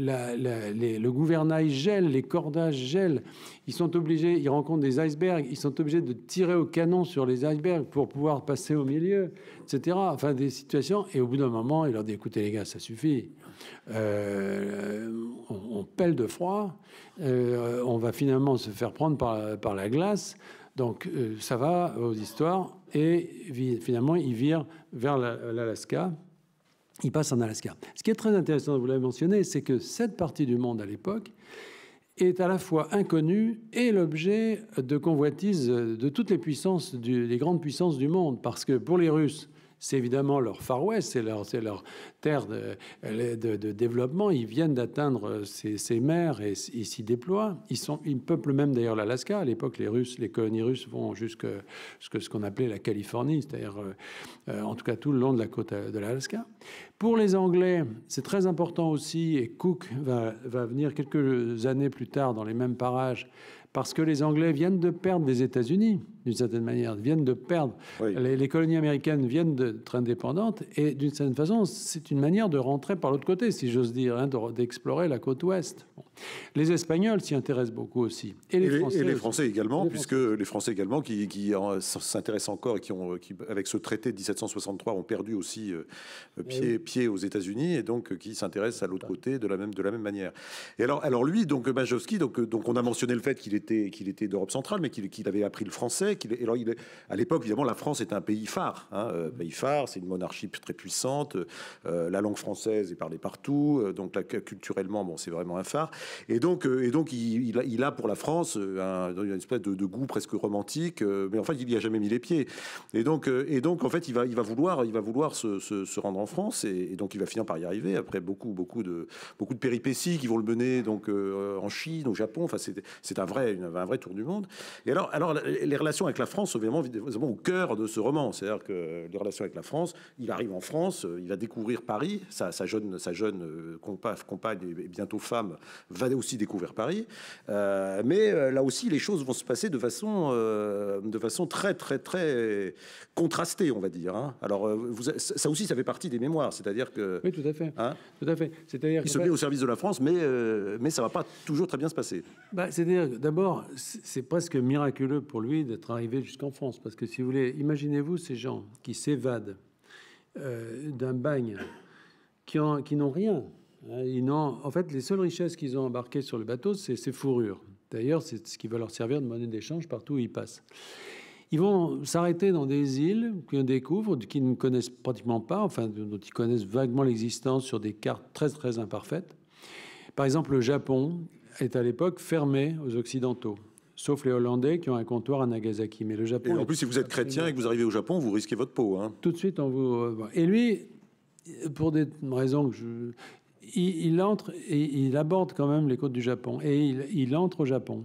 le gouvernail gèle, les cordages gèlent. Ils sont obligés, ils rencontrent des icebergs, ils sont obligés de tirer au canon sur les icebergs pour pouvoir passer au milieu, etc. Enfin, des situations. Et au bout d'un moment, il leur dit écoutez, les gars, ça suffit. Euh, on, pèle de froid. on va finalement se faire prendre par la glace. Donc euh, ça va aux histoires et finalement ils virent vers l'Alaska. Ils passe en Alaska. Ce qui est très intéressant, vous l'avez mentionné, c'est que cette partie du monde à l'époque est à la fois inconnue et l'objet de convoitises de toutes les puissances, des grandes puissances du monde. Parce que pour les Russes, c'est évidemment leur Far West, c'est leur, terre de, développement. Ils viennent d'atteindre euh, ces, mers et ils s'y déploient. Ils, peuplent même d'ailleurs l'Alaska. À l'époque, les Russes, les colonies russes vont jusque ce qu'on appelait la Californie, c'est-à-dire euh, euh, en tout cas tout le long de la côte de l'Alaska. Pour les Anglais, c'est très important aussi, et Cook va, va venir quelques années plus tard dans les mêmes parages, parce que les Anglais viennent de perdre les États-Unis d'une certaine manière, viennent de perdre. Les, colonies américaines viennent d'être indépendantes et d'une certaine façon, c'est une manière de rentrer par l'autre côté, si j'ose dire, hein, d'explorer la côte ouest. Les Espagnols s'y intéressent beaucoup aussi. Et les, Français, et les Français également, puisque les Français également qui, s'intéressent encore et qui, ont, qui, avec ce traité de 1763, ont perdu aussi euh, eh pied, pied aux États-Unis et donc euh, qui s'intéressent à l'autre côté de la, même, de la même manière. Et alors, alors lui, donc euh, Majowski, donc, donc on a mentionné le fait qu'il était, qu'il était d'Europe centrale, mais qu'il avait appris le français qu'il alors, il, à l'époque, évidemment, la France est un pays phare. Hein, euh, pays phare, c'est une monarchie très puissante. Euh, la langue française est parlée partout. Euh, donc, culturellement, bon, c'est vraiment un phare. Et donc, et donc il, il a, pour la France un, une espèce de, goût presque romantique. mais en fait, il n'y a jamais mis les pieds. Et donc, et donc en fait, il va, il va vouloir, il va vouloir se, rendre en France. Et, donc, il va finir par y arriver après beaucoup, beaucoup de, beaucoup de péripéties qui vont le mener donc, en Chine, au Japon. Enfin, c'est un vrai, un vrai tour du monde. Et alors, alors les relations avec la France évidemment, au cœur de ce roman. C'est-à-dire que les relations avec la France, il arrive en France, euh, il va découvrir Paris. Sa, sa jeune, sa jeune euh, compagne et bientôt femme va aussi découvrir Paris. Euh, mais là aussi, les choses vont se passer de façon, de façon très, très, très contrastée, on va dire. Hein. Alors, vous, ça aussi, ça fait partie des mémoires. C'est-à-dire que. Oui, tout à fait. Hein, tout à fait. C'est-à-dire. Il se met bah au service de la France, mais, mais ça va pas toujours très bien se passer. Bah, c'est-à-dire, d'abord, c'est presque miraculeux pour lui d'être arriver jusqu'en France. Parce que si vous voulez, imaginez-vous ces gens qui s'évadent euh, d'un bagne, qui, ont, qui n'ont rien. Hein, ils n'ont, en fait, les seules richesses qu'ils ont embarquées sur le bateau, c'est ces fourrures. D'ailleurs, c'est ce qui va leur servir de monnaie d'échange partout où ils passent. Ils vont s'arrêter dans des îles qu'ils découvrent, qu'ils ne connaissent pratiquement pas, enfin, dont ils connaissent vaguement l'existence sur des cartes très, très imparfaites. Par exemple, le Japon est à l'époque fermé aux Occidentaux sauf les Hollandais qui ont un comptoir à Nagasaki. Mais le Japon. Et en plus, si vous êtes chrétien et que vous arrivez au Japon, vous risquez votre peau. Hein. Tout de suite, on vous. Euh, et lui, pour des raisons que je. Il, entre et il aborde quand même les côtes du Japon. Et il, entre au Japon.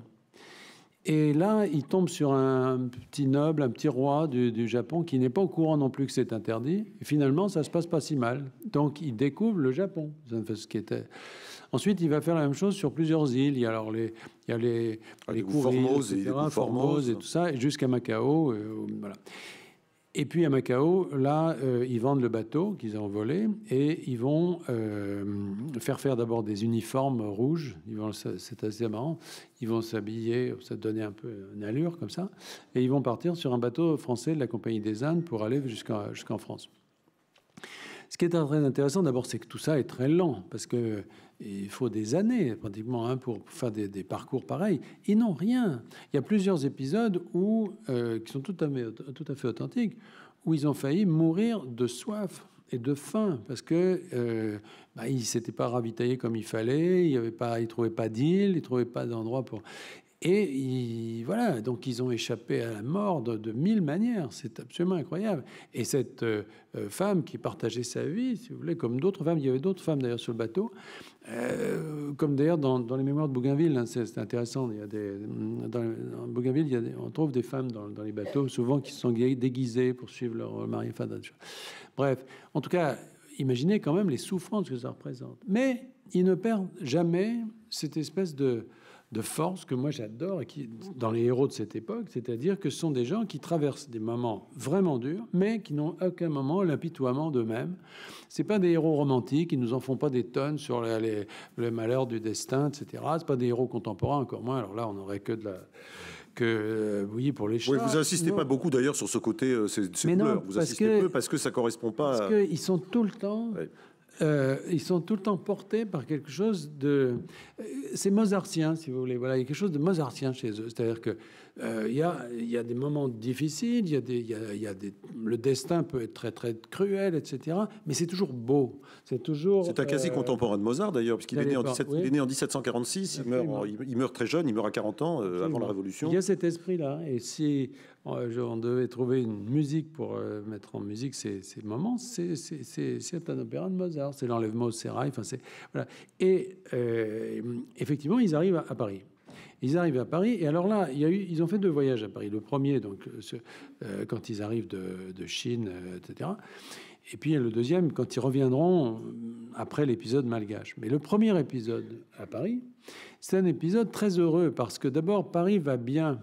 Et là, il tombe sur un petit noble, un petit roi du, Japon qui n'est pas au courant non plus que c'est interdit. finalement, ça se passe pas si mal. Donc, il découvre le Japon. Ce qui était. Ensuite, il va faire la même chose sur plusieurs îles. Il y a, alors les, il y a les, ah, les Formose, et, Formose et tout ça, jusqu'à Macao. Euh, voilà. Et puis à Macao, là, euh, ils vendent le bateau qu'ils ont volé et ils vont euh, faire faire d'abord des uniformes rouges. Ils c'est assez marrant. Ils vont s'habiller, ça donnait un peu une allure comme ça, et ils vont partir sur un bateau français de la Compagnie des Indes pour aller jusqu'en France. Ce qui est très intéressant, d'abord, c'est que tout ça est très lent parce que il faut des années pratiquement hein, pour faire des, parcours pareils. Ils n'ont rien. Il y a plusieurs épisodes où, euh, qui sont tout à, fait, authentiques où ils ont failli mourir de soif et de faim parce que euh, bah, ils s'étaient pas ravitaillés comme il fallait. Il y avait pas, ils trouvaient pas d'île, ils trouvaient pas d'endroit pour. Et voilà, donc ils ont échappé à la mort de, mille manières. C'est absolument incroyable. Et cette euh, euh, femme qui partageait sa vie, si vous voulez, comme d'autres femmes, il y avait d'autres femmes d'ailleurs sur le bateau, euh, comme d'ailleurs dans, dans, les mémoires de Bougainville, hein, c'est intéressant. Il y a des, mm, dans, Bougainville, il on trouve des femmes dans, dans, les bateaux, souvent qui sont déguisées pour suivre leur mari. Enfin, bref, en tout cas, imaginez quand même les souffrances que ça représente. Mais ils ne perdent jamais cette espèce de de force que moi j'adore et qui dans les héros de cette époque, c'est-à-dire que ce sont des gens qui traversent des moments vraiment durs, mais qui n'ont aucun moment l'impitoiement d'eux-mêmes. C'est pas des héros romantiques, ils nous en font pas des tonnes sur les, le malheur du destin, etc. C'est pas des héros contemporains, encore moins. Alors là, on aurait que de la que, euh, oui pour les chats. vous insistez pas beaucoup d'ailleurs sur ce côté euh, ces, vous insistez peu parce que ça correspond pas. Parce qu'ils sont tout le temps euh, ils sont tout le temps portés par quelque chose de. Euh, c'est mozartien, si vous voulez. Voilà, il y a quelque chose de mozartien chez eux. C'est-à-dire que euh, il y, a, y, a, des moments difficiles, il y a des, a, y a des, le destin peut être très très cruel, etc. Mais c'est toujours beau. C'est toujours. C'est un quasi contemporain de Mozart d'ailleurs, puisqu'il est, né en, est né en 1746. Il meurt, il meurt, très jeune, il meurt à 40 ans avant la Révolution. Il y a cet esprit-là, et si on devait trouver une musique pour euh, mettre en musique ces, moments. C'est un opéra de Mozart, c'est l'enlèvement au sérail. Enfin, voilà. Et euh, effectivement, ils arrivent à, Paris. Ils arrivent à Paris, et alors là, il eu, ils ont fait deux voyages à Paris. Le premier, donc, ce, euh, quand ils arrivent de, Chine, etc. Et puis le deuxième, quand ils reviendront après l'épisode malgache. Mais le premier épisode à Paris, c'est un épisode très heureux parce que d'abord, Paris va bien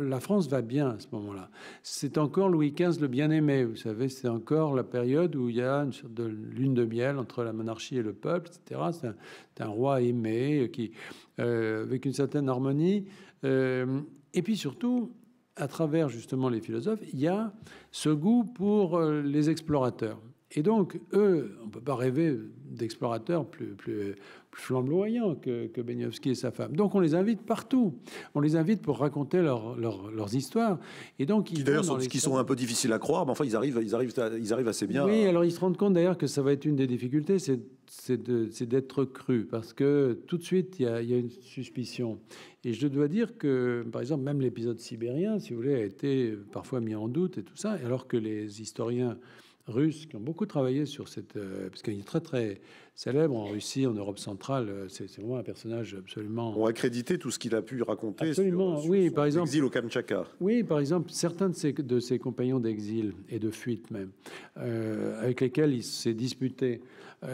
la France va bien à ce moment-là. C'est encore Louis XV le bien-aimé, vous savez, c'est encore la période où il y a une sorte de lune de miel entre la monarchie et le peuple, etc. C'est un, roi aimé euh, qui, euh, avec une certaine harmonie. Euh, et puis surtout, à travers justement les philosophes, il y a ce goût pour les explorateurs. Et donc, eux, on ne peut pas rêver d'explorateurs plus, plus flamboyant que, que et sa femme. Donc on les invite partout. On les invite pour raconter leur, leurs histoires. Et donc ils d'ailleurs sont, qui sont un peu difficiles à croire, mais enfin ils arrivent, ils arrivent, ils arrivent assez bien. Oui, alors ils se rendent compte d'ailleurs que ça va être une des difficultés, c'est d'être cru, parce que tout de suite, il y, a, il y, a une suspicion. Et je dois dire que, par exemple, même l'épisode sibérien, si vous voulez, a été parfois mis en doute et tout ça, alors que les historiens russes qui ont beaucoup travaillé sur cette. Euh, parce qu'il est très, très célèbre en Russie, en Europe centrale. Euh, c'est vraiment un personnage absolument. On crédité tout ce qu'il a pu raconter absolument, sur, oui, par exemple, au Kamtchatka. Oui, par exemple, certains de ses, de ses compagnons d'exil et de fuite même, euh, avec lesquels il s'est disputé,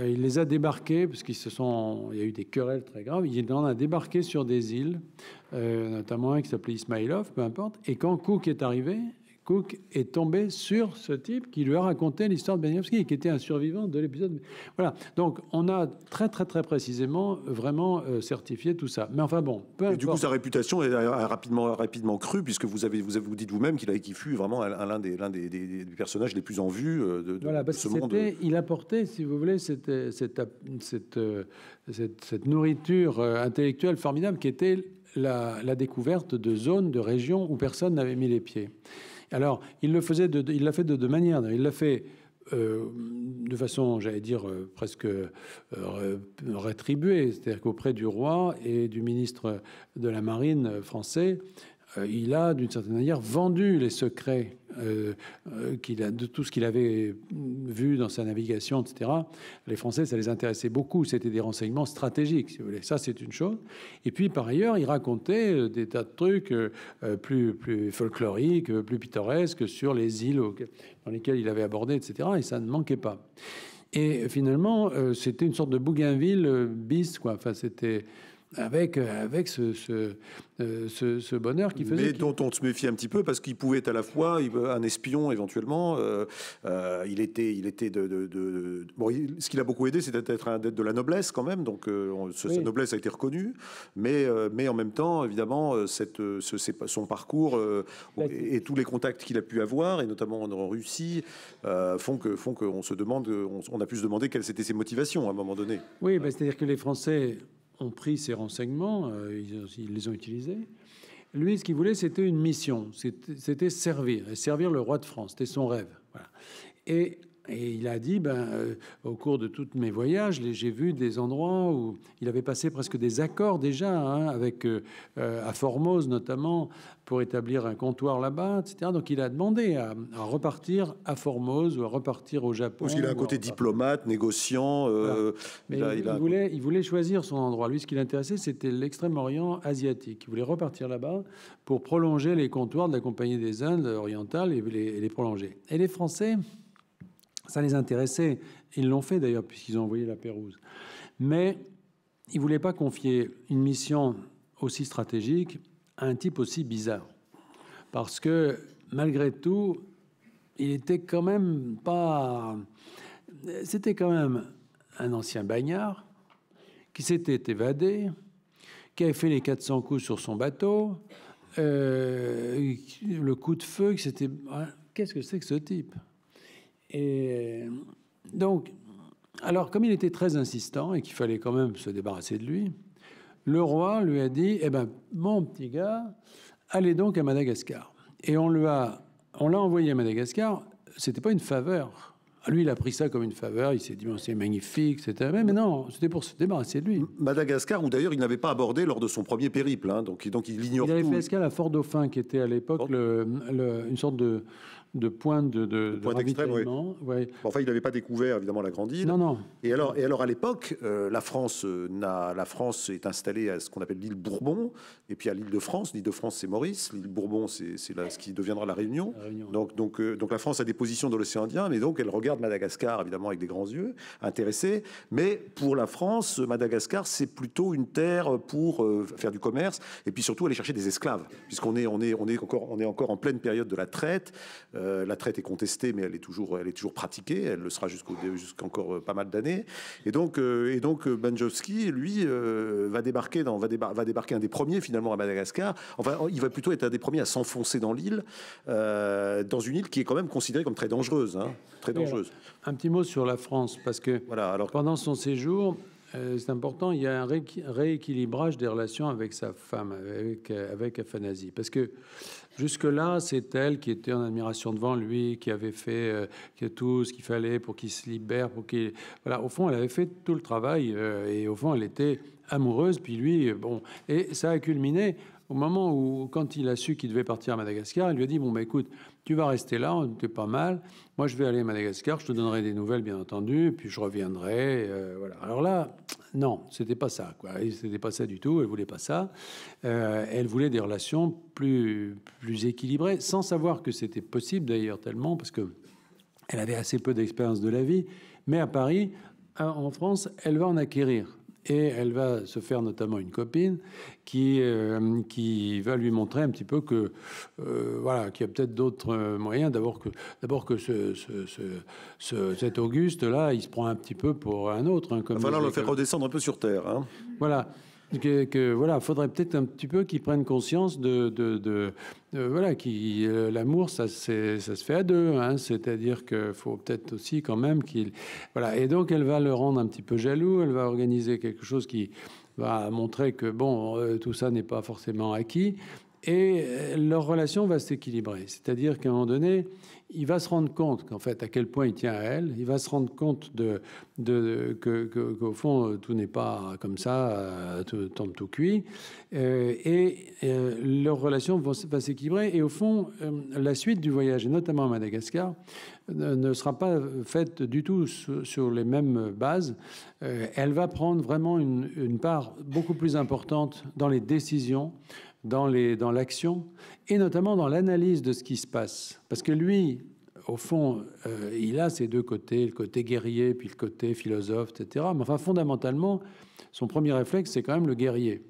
il les a débarqués, parce qu'ils se sont. Il y a eu des querelles très graves. Il en a débarqué sur des îles, notamment un qui s'appelait Ismailov, peu importe. Et quand Cook est arrivé, Cook est tombé sur ce type qui lui a raconté l'histoire de Benjamski, qui était un survivant de l'épisode. Voilà. Donc, on a très, très, très précisément vraiment euh, certifié tout ça. Mais enfin, bon. Peu Et du coup, sa réputation est rapidement, rapidement crue, puisque vous, avez, vous, avez, vous dites vous-même qu'il qu fut vraiment l'un des, des, des, personnages les plus en vue euh, de, de, voilà, parce ce monde. Il apportait, si vous voulez, cette, cette, cette, euh, cette nourriture intellectuelle formidable qui était la, la, découverte de zones, de régions où personne n'avait mis les pieds. Alors, il le faisait, il l'a fait de deux manières. Il l'a fait euh, de façon, j'allais dire, euh, presque euh, rétribuée, c'est-à-dire qu'auprès du roi et du ministre de la Marine français, euh, il a, d'une certaine manière, vendu les secrets euh, euh, qu'il a, de tout ce qu'il avait mm, vu dans sa navigation, etc. Les Français, ça les intéressait beaucoup. C'était des renseignements stratégiques, si vous voulez. Ça, c'est une chose. Et puis, par ailleurs, il racontait des tas de trucs plus, plus folkloriques, plus pittoresques sur les îles dans lesquelles il avait abordé, etc. Et ça ne manquait pas. Et finalement, c'était une sorte de Bougainville bis, quoi. Enfin, c'était avec, euh, avec ce, ce, euh, bonheur qui faisait. Mais dont on se méfie un petit peu parce qu'il pouvait être à la fois un espion éventuellement. Euh, il était, il était de, de, ce qu'il a beaucoup aidé, c'était d'être de la noblesse quand même. Donc sa noblesse a été reconnue, mais mais en même temps, évidemment, cette, son parcours bah, et, tous les contacts qu'il a pu avoir, et notamment en Russie, font que font qu'on se demande, on, a pu se demander quelles étaient ses motivations à un moment donné. Oui, bah, c'est-à-dire que les Français ont pris ces renseignements, euh, ils, les ont utilisés. Lui, ce qu'il voulait, c'était une mission, c'était servir, et servir le roi de France, c'était son rêve. Et et il a dit, ben, euh, au cours de tous mes voyages, j'ai vu des endroits où il avait passé presque des accords déjà, hein, avec euh, euh, à Formose notamment, pour établir un comptoir là-bas, etc. Donc il a demandé à, repartir à Formose ou à repartir au Japon. Il a un côté diplomate, négociant. Mais il, voulait, il voulait choisir son endroit. Lui, ce qui l'intéressait, c'était l'Extrême-Orient asiatique. Il voulait repartir là-bas pour prolonger les comptoirs de la Compagnie des Indes orientales et les, et les prolonger. Et les Français ça les intéressait. Ils l'ont fait d'ailleurs, puisqu'ils ont envoyé la Pérouse. Mais ils ne voulaient pas confier une mission aussi stratégique à un type aussi bizarre. Parce que malgré tout, il était quand même pas. C'était quand même un ancien bagnard qui s'était évadé, qui avait fait les 400 coups sur son bateau, euh, le coup de feu, qui s'était. Qu'est-ce que c'est que ce type et donc, alors comme il était très insistant et qu'il fallait quand même se débarrasser de lui, le roi lui a dit, eh ben, mon petit gars, allez donc à Madagascar. Et on lui a, on l'a envoyé à Madagascar. C'était pas une faveur. Lui, il a pris ça comme une faveur. Il s'est dit, c'est magnifique, etc. Mais non, c'était pour se débarrasser de lui. Madagascar, où d'ailleurs il n'avait pas abordé lors de son premier périple. Hein. donc, donc il ignore Il avait escale à Fort Dauphin, qui était à l'époque le, une sorte de, de pointes de, Enfin, il n'avait pas découvert évidemment la Grande Île. Non, Et alors, à l'époque, euh, la France euh, n'a, est installée à ce qu'on appelle l'île Bourbon, et puis à l'île de France. L'île de France, c'est Maurice. L'île Bourbon, c'est, ce qui deviendra la Réunion. Euh, donc, la France a des positions dans l'océan Indien, mais donc elle regarde Madagascar évidemment avec des grands yeux, intéressés. Mais pour la France, Madagascar, c'est plutôt une terre pour faire du commerce, et puis surtout aller chercher des esclaves, puisqu'on est, encore, en pleine période de la traite. Euh, la traite est contestée, mais elle est toujours, elle est toujours pratiquée. Elle le sera jusqu'au jusqu'encore euh, pas mal d'années. Et donc, euh, et donc Banjowski, lui, va débarquer dans, va, va, débarquer un des premiers finalement à Madagascar. Enfin, oh, il va plutôt être un des premiers à s'enfoncer dans l'île, dans une île qui est quand même considérée comme très dangereuse, hein. très dangereuse. un petit mot sur la France, parce que voilà, alors... pendant son séjour. c'est important, il y a un rééquilibrage des relations avec sa femme, avec, avec Parce que Jusque-là, c'est elle qui était en admiration devant lui, qui avait fait euh, tout ce qu'il fallait pour qu'il se libère, pour qu'il... Voilà, au fond, elle avait fait tout le travail euh, et au fond, elle était amoureuse, puis lui, euh, bon... Et ça a culminé au moment où, quand il a su qu'il devait partir à Madagascar, il lui a dit, bon, bah écoute, tu vas rester là, t'es pas mal, moi je vais aller à Madagascar, je te donnerai des nouvelles bien entendu, et puis je reviendrai, euh, voilà. Alors là, non, c'était pas ça, quoi. C'était pas ça du tout, elle voulait pas ça. Euh, elle voulait des relations plus, plus équilibrées, sans savoir que c'était possible d'ailleurs tellement, parce que elle avait assez peu d'expérience de la vie, mais à Paris, euh, en France, elle va en acquérir et elle va se faire notamment une copine qui, euh, qui va lui montrer un petit peu que euh, voilà qu'il y a peut-être d'autres euh, moyens. D'abord que d'abord que ce, cet Auguste là, il se prend un petit peu pour un autre. Hein, comme il va le faire redescendre un peu sur terre. Hein. Voilà que, voilà, faudrait peut-être un petit peu qu'ils prennent conscience de, de, voilà, qui euh, l'amour, ça, ça se fait à deux, hein, c'est-à-dire que faut peut-être aussi quand même qu'il voilà. Et donc elle va le rendre un petit peu jaloux, elle va organiser quelque chose qui va montrer que bon, euh, tout ça n'est pas forcément acquis et euh, leur relation va s'équilibrer. C'est-à-dire qu'à un moment donné, il va se rendre compte qu'en fait, à quel point il tient à elle, il va se rendre compte de, qu'au fond, euh, tout n'est pas comme ça, euh, tout, tombe tout cuit, et leur relation va, s'équilibrer. Et au fond, la suite du voyage, et notamment à Madagascar, ne sera pas faite du tout sur, les mêmes bases. elle va prendre vraiment une, une part beaucoup plus importante dans les décisions dans l'action et notamment dans l'analyse de ce qui se passe. Parce que lui, au fond, euh, il a ses deux côtés, le côté guerrier, puis le côté philosophe, etc. Mais enfin, fondamentalement, son premier réflexe, c'est quand même le guerrier.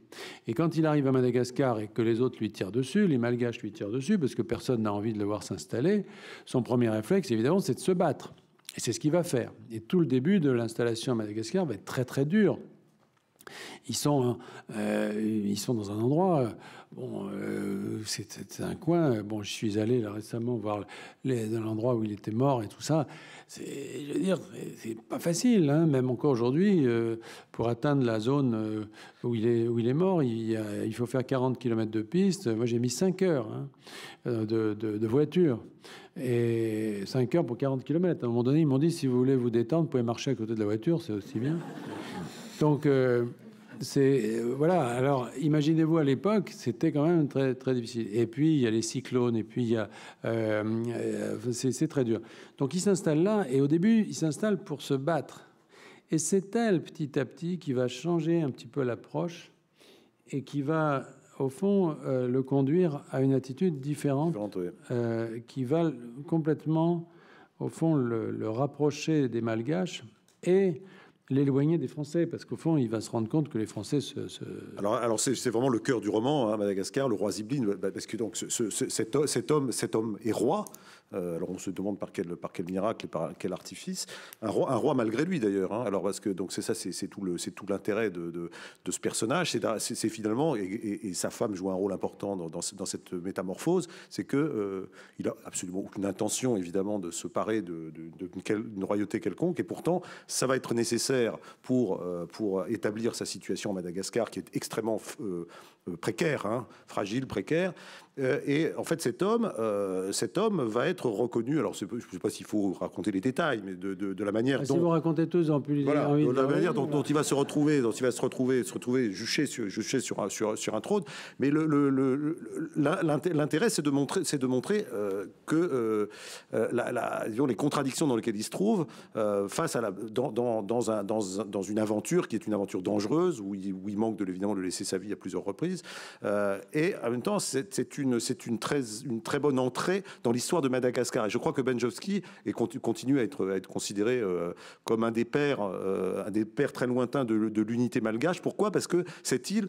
Et quand il arrive à Madagascar et que les autres lui tirent dessus, les Malgaches lui tirent dessus, parce que personne n'a envie de le voir s'installer, son premier réflexe, évidemment, c'est de se battre. Et c'est ce qu'il va faire. Et tout le début de l'installation à Madagascar va être très très dur, ils sont, euh, ils sont dans un endroit, euh, bon, euh, c'est un coin. Bon, je suis allé là récemment voir l'endroit où il était mort et tout ça. Je veux dire, c'est pas facile, hein, même encore aujourd'hui, pour atteindre la zone où il est, où il est mort, il, il faut faire 40 km de piste. Moi, j'ai mis 5 heures hein, de, de voiture et 5 heures pour 40 km. À un moment donné, ils m'ont dit si vous voulez vous détendre, vous pouvez marcher à côté de la voiture, c'est aussi bien. Donc, euh, c'est euh, voilà. Alors, imaginez-vous à l'époque, c'était quand même très très difficile. Et puis il y a les cyclones, et puis il y a euh, c'est très dur. Donc il s'installe là, et au début il s'installe pour se battre. Et c'est elle petit à petit qui va changer un petit peu l'approche et qui va au fond le conduire à une attitude différente, qui va complètement au fond le, le rapprocher des Malgaches et l'éloigner des Français, parce qu'au fond, il va se rendre compte que les Français se... Alors, alors c'est vraiment le cœur du roman, hein, Madagascar, le roi Zibline, bah, parce que donc cet, homme, cet homme est roi, euh, alors on se demande par quel, par quel miracle et par quel artifice. Un roi, malgré lui d'ailleurs. Hein. Alors parce que donc c'est ça, c'est tout l'intérêt de, ce personnage. C'est finalement et, sa femme joue un rôle important dans, cette métamorphose, c'est que euh, il a absolument aucune intention évidemment de se parer d'une de, royauté quelconque. Et pourtant, ça va être nécessaire pour euh, pour établir sa situation en Madagascar, qui est extrêmement euh, précaire, hein, fragile, précaire. Euh, et en fait, cet homme, euh, cet homme va être reconnu. Alors, je ne sais pas s'il faut raconter les détails, mais de, la manière ah, dont. vous en plus. dont, il va se retrouver, dont il va se retrouver, se retrouver juché sur, sur, un, sur, un trône. Mais l'intérêt, le, c'est de montrer, c'est de montrer que les contradictions dans lesquelles il se trouve, face à dans, dans, un, dans, une aventure qui est une aventure dangereuse, où il, il manque de, évidemment de laisser sa vie à plusieurs reprises. Euh, et en même temps, c'est une, très, bonne entrée dans l'histoire de Madagascar. Et je crois que Benjovski est, continue à être, considéré euh, comme un des pères, euh, des pères très lointains de l'unité malgache. Pourquoi Parce que cette île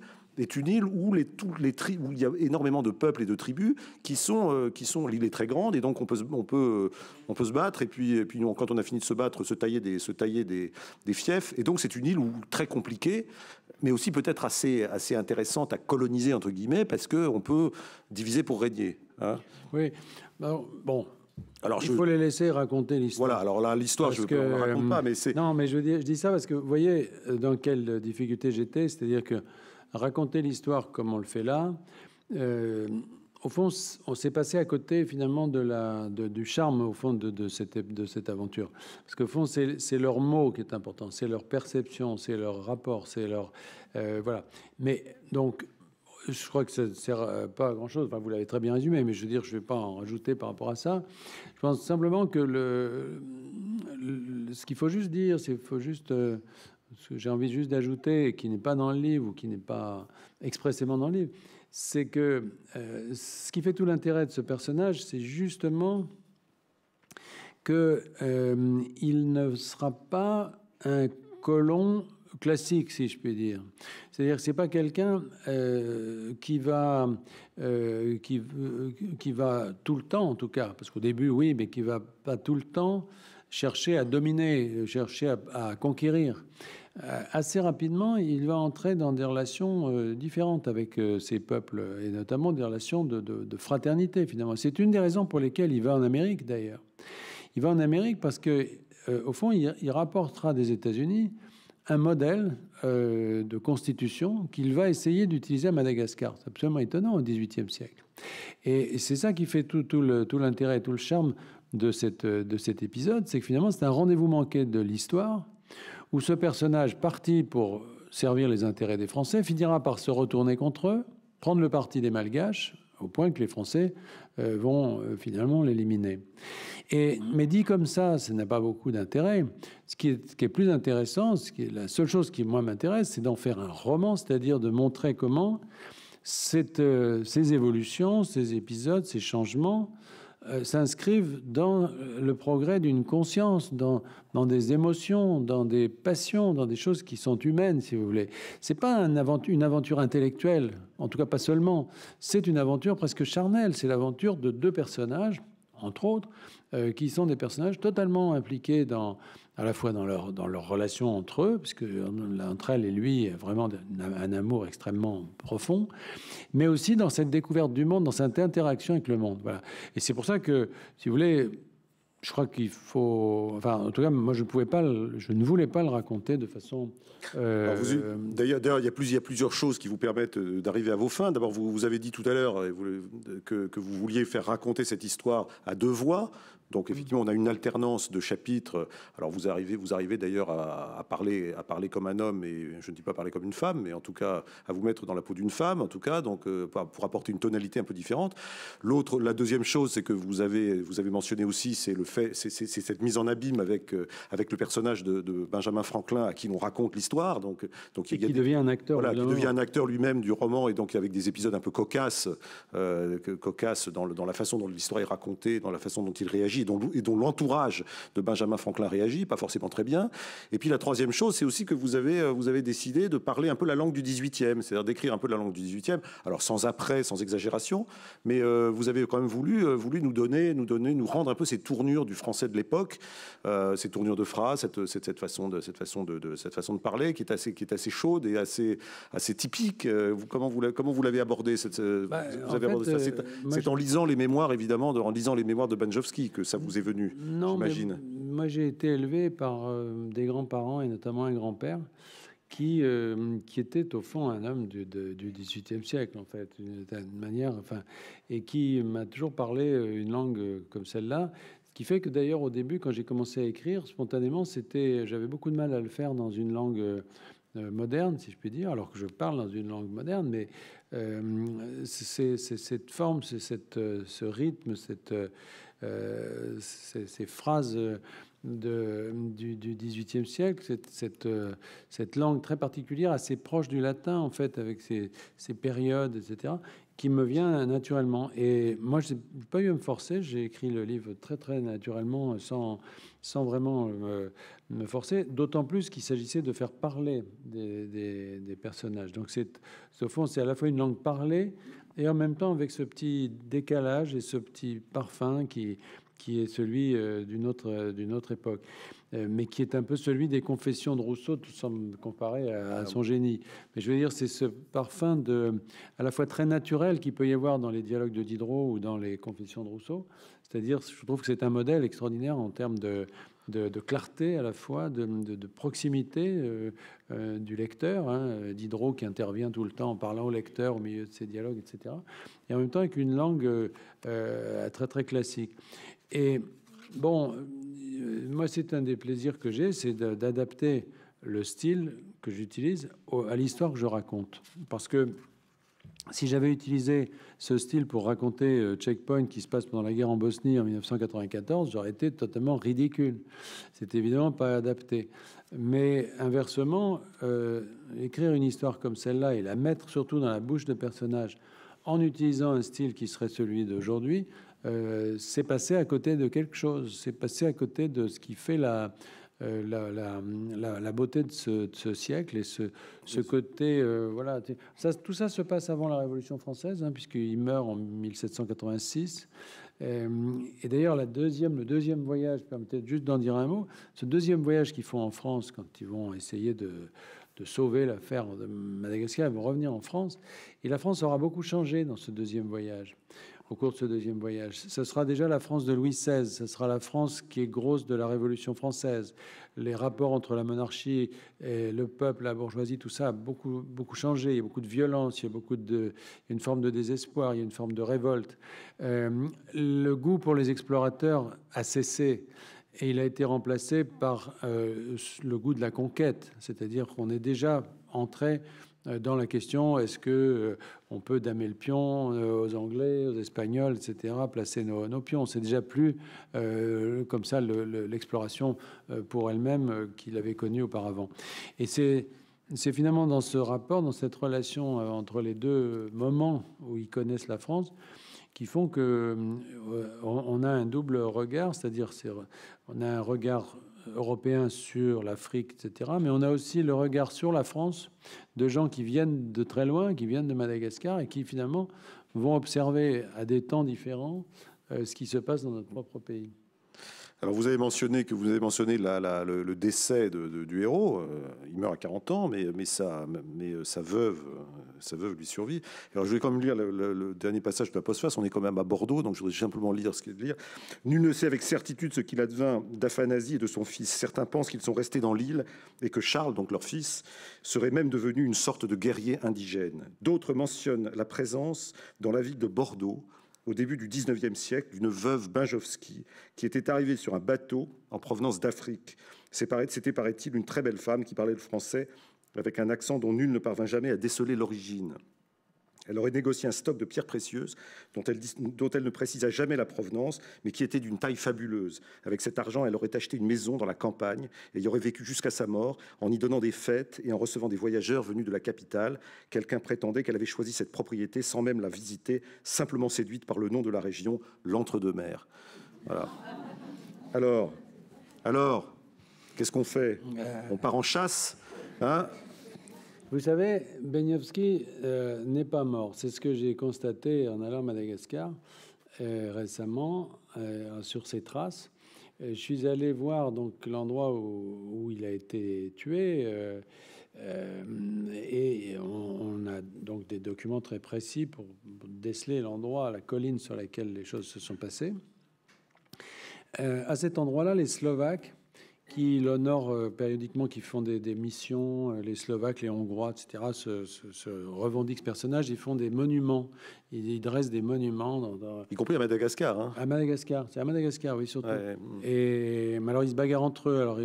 une île où, les, les tri, où il y a énormément de peuples et de tribus qui sont, euh, qui sont l'île est très grande et donc on peut, on peut, euh, on peut se battre et puis, et puis quand on a fini de se battre, se tailler des, se tailler des, des fiefs. Et donc c'est une île où, très compliquée, mais aussi peut-être assez, assez intéressante à coloniser, entre guillemets, parce qu'on peut diviser pour régner. Hein. oui, bon. Alors, il je... faut les laisser raconter l'histoire. Voilà, alors là, l'histoire, je ne la raconte pas, euh, mais c'est... Non, mais je dis, je dis ça parce que, vous voyez, dans quelle difficulté j'étais, c'est-à-dire que raconter l'histoire comme on le fait là, euh, au fond, on s'est passé à côté finalement de la, du charme au fond de, cette, de cette aventure. Parce qu'au fond, c'est leur mot qui est important, c'est leur perception, c'est leur rapport, c'est leur... Euh, voilà. Mais donc, je crois que ça ne sert pas à grand-chose. Enfin, vous l'avez très bien résumé, mais je veux dire, je ne vais pas en rajouter par rapport à ça. Je pense simplement que le, ce qu'il faut juste dire, c'est qu'il faut juste... Euh, ce que j'ai envie juste d'ajouter, qui n'est pas dans le livre ou qui n'est pas expressément dans le livre, c'est que euh, ce qui fait tout l'intérêt de ce personnage, c'est justement que euh, il ne sera pas un colon classique, si je puis dire. C'est-à-dire que c'est pas quelqu'un euh, qui va qui, qui va tout le temps, en tout cas, parce qu'au début oui, mais qui va pas tout le temps chercher à dominer, chercher à, à conquérir. Euh, assez rapidement, il va entrer dans des relations euh, différentes avec euh, ces peuples, et notamment des relations de, fraternité, finalement. C'est une des raisons pour lesquelles il va en Amérique, d'ailleurs. Il va en Amérique parce que, au fond, il, rapportera des États-Unis un modèle de constitution qu'il va essayer d'utiliser à Madagascar. C'est absolument étonnant au XVIIIe siècle. Et, c'est ça qui fait tout, tout l'intérêt tout tout le charme de, cette, de cet épisode, c'est que finalement c'est un rendez-vous manqué de l'histoire où ce personnage parti pour servir les intérêts des Français finira par se retourner contre eux, prendre le parti des Malgaches, au point que les Français euh, vont euh, finalement l'éliminer. Et, mais dit comme ça, ça n'a pas beaucoup d'intérêt. Ce, qui est plus intéressant, ce qui est la seule chose qui moi m'intéresse, c'est d'en faire un roman, c'est-à-dire de montrer comment euh, ces évolutions, ces épisodes, ces changements euh, s'inscrivent dans euh, le progrès d'une conscience, dans, des émotions, dans des passions, dans des choses qui sont humaines, si vous voulez. C'est pas une aventure intellectuelle, en tout cas pas seulement. C'est une aventure presque charnelle. C'est l'aventure de deux personnages, entre autres, euh, qui sont des personnages totalement impliqués dans à la fois dans leur, dans leur relation entre eux, parce que euh, entre elle et lui, vraiment un, amour extrêmement profond, mais aussi dans cette découverte du monde, dans cette interaction avec le monde. Voilà. Et c'est pour ça que, si vous voulez, je crois qu'il faut. Enfin, en tout cas, moi, je, pouvais pas je ne voulais pas le raconter de façon. Euh... D'ailleurs, il, il y, a plusieurs choses qui vous permettent euh, d'arriver à vos fins. D'abord, vous, vous, avez dit tout à l'heure que, que, vous vouliez faire raconter cette histoire à deux voix. Donc mm. effectivement, on a une alternance de chapitres. Alors vous arrivez, vous arrivez d'ailleurs à, parler, à parler comme un homme, et je ne dis pas parler comme une femme, mais en tout cas à vous mettre dans la peau d'une femme, en tout cas, donc euh, pour apporter une tonalité un peu différente. L'autre, la deuxième chose, c'est que vous avez, vous avez mentionné aussi, c'est le fait, c'est cette mise en abîme avec euh, avec le personnage de, Benjamin Franklin à qui l'on raconte l'histoire. Donc donc il devient un acteur, voilà, qui devient un acteur lui-même du roman, et donc avec des épisodes un peu cocasses, euh, cocasses dans la façon dont l'histoire est racontée, dans la façon dont il réagit et dont l'entourage de Benjamin Franklin réagit, pas forcément très bien. Et puis la troisième chose, c'est aussi que vous avez, euh, vous avez décidé de parler un peu la langue du 18e, c'est-à-dire d'écrire un peu la langue du 18e, alors sans après, sans exagération, mais euh, vous avez quand même voulu, euh, voulu nous, donner, nous donner, nous rendre un peu ces tournures du français de l'époque, ces tournures de phrases, cette, cette, façon, de, cette, façon de, cette façon de parler qui est assez, qui est assez chaude et assez, assez typique. Vous, comment vous, comment vous l'avez abordé, cette, bah, vous avez abordé C'est en lisant les mémoires, évidemment, en lisant les mémoires de Banjovski que ça vous est venu, j'imagine. Moi, j'ai été élevé par euh, des grands-parents et notamment un grand-père qui, euh, qui était au fond un homme du, XVIIIe siècle, en fait, d'une manière, enfin, et qui m'a toujours parlé euh, une langue comme celle-là. Ce qui fait que d'ailleurs, au début, quand j'ai commencé à écrire, spontanément, c'était, j'avais beaucoup de mal à le faire dans une langue moderne, si je puis dire, alors que je parle dans une langue moderne, mais c'est cette forme, c'est ce rythme, cette, euh, ces, phrases euh, du, du, 18e siècle, euh, cette, langue très particulière, assez proche du latin, en fait, avec ses, périodes, etc., qui me vient naturellement. Et moi, je n'ai pas eu à me forcer, j'ai écrit le livre très, très naturellement, sans, vraiment me, forcer, d'autant plus qu'il s'agissait de faire parler des, personnages. Donc, c'est, fond, c'est à la fois une langue parlée, et en même temps avec ce petit décalage et ce petit parfum qui, qui est celui euh, d'une autre, euh, d'une autre époque, euh, mais qui est un peu celui des confessions de Rousseau, tout semble comparé à, à son génie. Mais je veux dire, c'est ce parfum de, à la fois très naturel qu'il peut y avoir dans les dialogues de Diderot ou dans les confessions de Rousseau. C'est-à-dire, je trouve que c'est un modèle extraordinaire en termes de, de, clarté à la fois, de, proximité euh, euh, du lecteur, hein, Diderot qui intervient tout le temps en parlant au lecteur au milieu de ses dialogues, etc. Et en même temps avec une langue euh, très très classique. Et bon, moi c'est un des plaisirs que j'ai, c'est d'adapter le style que j'utilise à l'histoire que je raconte. Parce que si j'avais utilisé ce style pour raconter euh, Checkpoint qui se passe pendant la guerre en Bosnie en 1994, j'aurais été totalement ridicule. C'est évidemment pas adapté. Mais inversement, euh, écrire une histoire comme celle-là et la mettre surtout dans la bouche de personnages en utilisant un style qui serait celui d'aujourd'hui, euh, c'est passer à côté de quelque chose. C'est passer à côté de ce qui fait la, euh, la, beauté de ce, siècle et ce, ce côté. Euh, voilà, ça, tout ça se passe avant la Révolution française, hein, puisqu'il meurt en 1786. Euh, et, d'ailleurs, deuxième, le deuxième voyage, permettez juste d'en dire un mot, ce deuxième voyage qu'ils font en France quand ils vont essayer de, de sauver l'affaire de Madagascar, ils vont revenir en France. Et la France aura beaucoup changé dans ce deuxième voyage au cours de ce deuxième voyage. Ce sera déjà la France de Louis XVI, ce sera la France qui est grosse de la Révolution française. Les rapports entre la monarchie et le peuple, la bourgeoisie, tout ça a beaucoup, beaucoup changé. Il y a beaucoup de violence, il y a beaucoup de, une forme de désespoir, il y a une forme de révolte. Euh, le goût pour les explorateurs a cessé et il a été remplacé par euh, le goût de la conquête, c'est-à-dire qu'on est déjà entré euh, dans la question est-ce que on peut damer le pion euh, aux Anglais, aux Espagnols, etc., placer nos, nos pions. C'est déjà plus euh, comme ça l'exploration euh, pour elle-même qu'il avait connue auparavant. Et c'est c'est finalement dans ce rapport, dans cette relation entre les deux moments où ils connaissent la France, qui font que on a un double regard, c'est-à-dire on a un regard européens sur l'Afrique, etc. Mais on a aussi le regard sur la France de gens qui viennent de très loin, qui viennent de Madagascar et qui finalement vont observer à des temps différents euh, ce qui se passe dans notre propre pays. Alors vous avez mentionné que vous avez mentionné le, décès du héros. Euh, il meurt à 40 ans, mais, sa, mais euh, veuve, euh, sa veuve lui survit. Alors je vais quand même lire le, dernier passage de la postface. On est quand même à Bordeaux, donc je voudrais simplement lire ce qu'il dire. « Nul ne sait avec certitude ce qu'il advint d'Aphanasie et de son fils. Certains pensent qu'ils sont restés dans l'île et que Charles, donc leur fils, serait même devenu une sorte de guerrier indigène. D'autres mentionnent la présence dans la ville de Bordeaux au début du 19e siècle d'une veuve Binjovski qui était arrivée sur un bateau en provenance d'Afrique. C'était, paraît-il, une très belle femme qui parlait le français avec un accent dont nul ne parvint jamais à déceler l'origine. Elle aurait négocié un stock de pierres précieuses dont elle, ne précisa jamais la provenance, mais qui était d'une taille fabuleuse. Avec cet argent, elle aurait acheté une maison dans la campagne et y aurait vécu jusqu'à sa mort en y donnant des fêtes et en recevant des voyageurs venus de la capitale. Quelqu'un prétendait qu'elle avait choisi cette propriété sans même la visiter, simplement séduite par le nom de la région, l'Entre-deux-Mers. Alors, alors, qu'est-ce qu'on fait euh. On part en chasse hein vous savez, Benyovski euh, n'est pas mort. C'est ce que j'ai constaté en allant à Madagascar euh, récemment euh, sur ses traces. je suis allé voir donc l'endroit où, il a été tué et on, a donc des documents très précis pour, pour déceler l'endroit, la colline sur laquelle les choses se sont passées. à cet endroit-là, les Slovaques qui l'honorent euh, périodiquement, qui font des, missions, euh, les Slovaques, les Hongrois, etc., se, se revendiquent ce personnage, ils font des monuments. Ils dressent des monuments. Y compris à Madagascar. Hein. À Madagascar, c'est à Madagascar, oui, surtout. Mm. Et malheureusement, alors, ils se bagarrent entre eux, alors,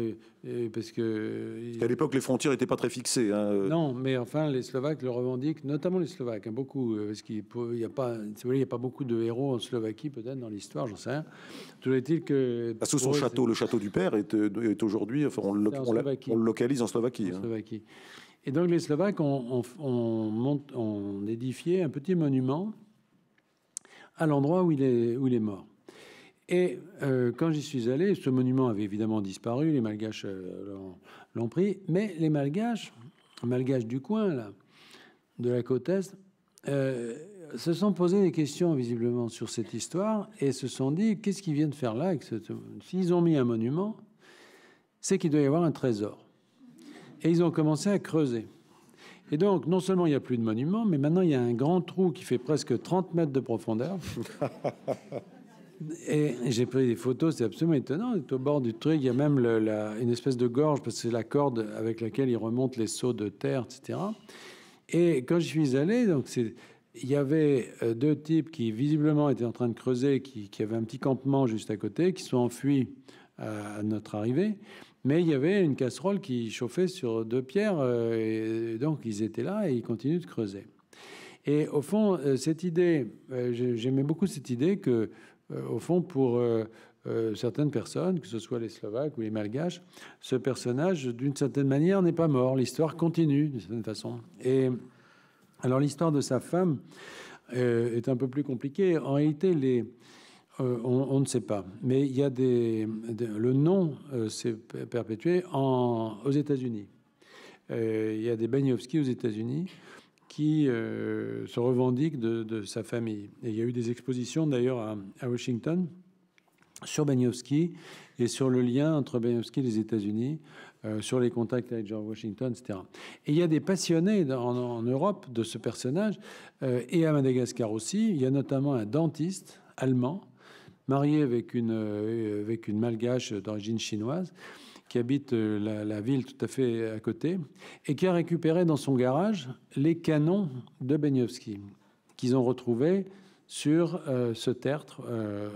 parce que... à l'époque, les frontières n'étaient pas très fixées. Hein. Non, mais enfin, les Slovaques le revendiquent, notamment les Slovaques, hein, beaucoup, euh, parce qu'il n'y a, pas, a pas beaucoup de héros en Slovaquie, peut-être, dans l'histoire, j'en sais rien. Tout est-il que... Parce ah, que son château, le château du père, est, euh, aujourd'hui, on, le localise en Slovaquie. En hein. Et donc les Slovaques ont, édifié un petit monument à l'endroit où, il est, où il est mort. Et euh, quand j'y suis allé, ce monument avait évidemment disparu, les Malgaches euh, l'ont pris, mais les Malgaches, Malgaches du coin, là, de la côte Est, euh, se sont posés des questions visiblement sur cette histoire et se sont dit qu'est-ce qu'ils viennent faire là S'ils ont mis un monument, c'est qu'il doit y avoir un trésor. Et ils ont commencé à creuser. Et donc, non seulement il n'y a plus de monuments, mais maintenant il y a un grand trou qui fait presque 30 mètres de profondeur. *laughs* Et j'ai pris des photos, c'est absolument étonnant. au bord du truc, il y a même une espèce de gorge, parce que c'est la corde avec laquelle ils remontent les seaux de terre, etc. Et quand je suis allé, donc il y avait euh, deux types qui visiblement étaient en train de creuser, qui, avaient un petit campement juste à côté, qui sont enfuis euh, à notre arrivée. Mais il y avait une casserole qui chauffait sur deux pierres, euh, et donc ils étaient là et ils continuent de creuser. Et au fond, euh, cette idée, euh, j'aimais beaucoup cette idée que, au fond, pour certaines personnes, que ce soit les Slovaques ou les Malgaches, ce personnage, d'une certaine manière, n'est pas mort. L'histoire continue, d'une certaine façon. Et alors, l'histoire de sa femme est un peu plus compliquée. En réalité, les, euh, on, ne sait pas. Mais il y a des, le nom euh, s'est perpétué aux États-Unis. Euh, il y a des Baniowski aux États-Unis qui se revendiquent de, sa famille. il y a eu des expositions d'ailleurs à, Washington sur Baniowski et sur le lien entre Baniowski et les États-Unis, sur les contacts avec George Washington, etc. Et il y a des passionnés en Europe de ce personnage et à Madagascar aussi. Il y a notamment un dentiste allemand marié avec une, euh, avec une malgache d'origine chinoise qui habite euh, la, ville tout à fait à côté et qui a récupéré dans son garage les canons de Benyovski qu'ils ont retrouvés sur euh, ce tertre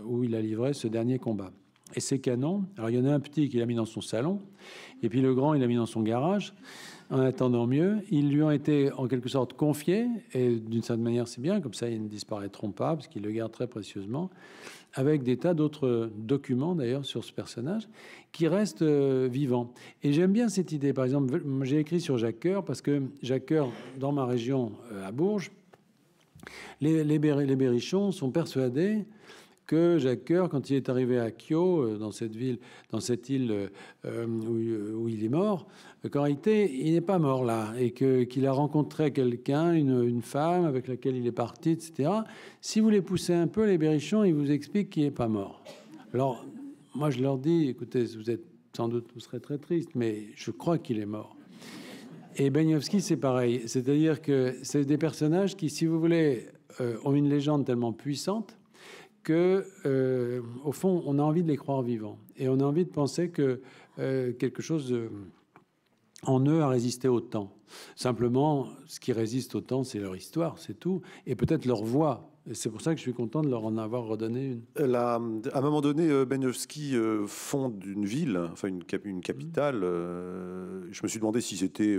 où il a livré ce dernier combat. Et ces canons, alors il y en a un petit qu'il a mis dans son salon, et puis le grand, il a mis dans son garage. En attendant mieux, ils lui ont été en quelque sorte confiés, et d'une certaine manière, c'est bien, comme ça ils ne disparaîtront pas, parce qu'il le garde très précieusement avec des tas d'autres euh, documents d'ailleurs sur ce personnage, qui reste euh, vivants. vivant. Et j'aime bien cette idée. Par exemple, j'ai écrit sur Jacques Coeur, parce que Jacques Coeur, dans ma région, euh, à Bourges, les, les, Berrichons sont persuadés que Jacques Coeur, quand il est arrivé à Kyo, dans cette ville, dans cette île où, il est mort, qu'en réalité, il n'est pas mort là, et qu'il a rencontré quelqu'un, une, femme avec laquelle il est parti, etc. Si vous les poussez un peu, les berrichons, ils vous expliquent qu'il n'est pas mort. Alors, moi, je leur dis, écoutez, vous êtes sans doute, vous serez très triste, mais je crois qu'il est mort. Et Benioffski c'est pareil. C'est-à-dire que c'est des personnages qui, si vous voulez, euh, ont une légende tellement puissante que, euh, au fond, on a envie de les croire vivants. Et on a envie de penser que euh, quelque chose de en eux à résister au temps. Simplement, ce qui résiste au temps, c'est leur histoire, c'est tout, et peut-être leur voix. C'est pour ça que je suis content de leur en avoir redonné une. Euh, à un moment donné, euh, Benovsky euh, fonde une ville, enfin une, capitale. Je me suis demandé si c'était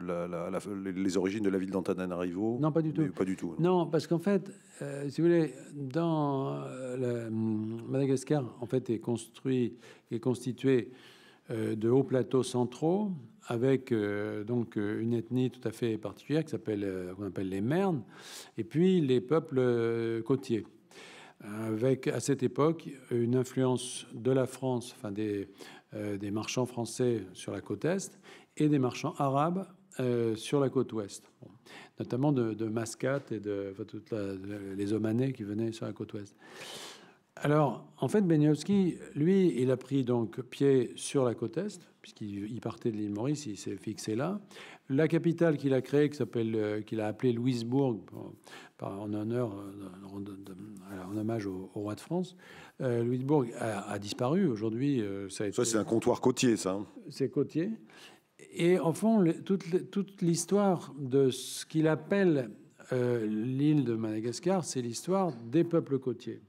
les origines de la ville d'Antananarivo. Non, pas du tout. Non, parce qu'en fait, si vous voulez, dans hum, Madagascar, en fait, est construit, est constitué de hauts plateaux centraux avec euh, donc euh, une ethnie tout à fait particulière qui s'appelle euh, qu'on appelle les Mernes, et puis les peuples côtiers. Avec à cette époque une influence de la France, enfin des, des marchands français sur la côte est et des marchands arabes sur la côte ouest, notamment de, de, Mascate et de, toutes les Omanais qui venaient sur la côte ouest. Alors, en fait, Beniowski, lui, il a pris donc pied sur la côte est, puisqu'il partait de l'île Maurice, il s'est fixé là. La capitale qu'il a créée, euh, qu'il a appelée Louisbourg, euh, en hommage au, roi de France, euh, Louisbourg a, disparu aujourd'hui. ça, c'est un comptoir côtier, ça. Hein. C'est côtier. Et en fond, toute l'histoire de ce qu'il appelle l'île de Madagascar, c'est l'histoire des peuples côtiers.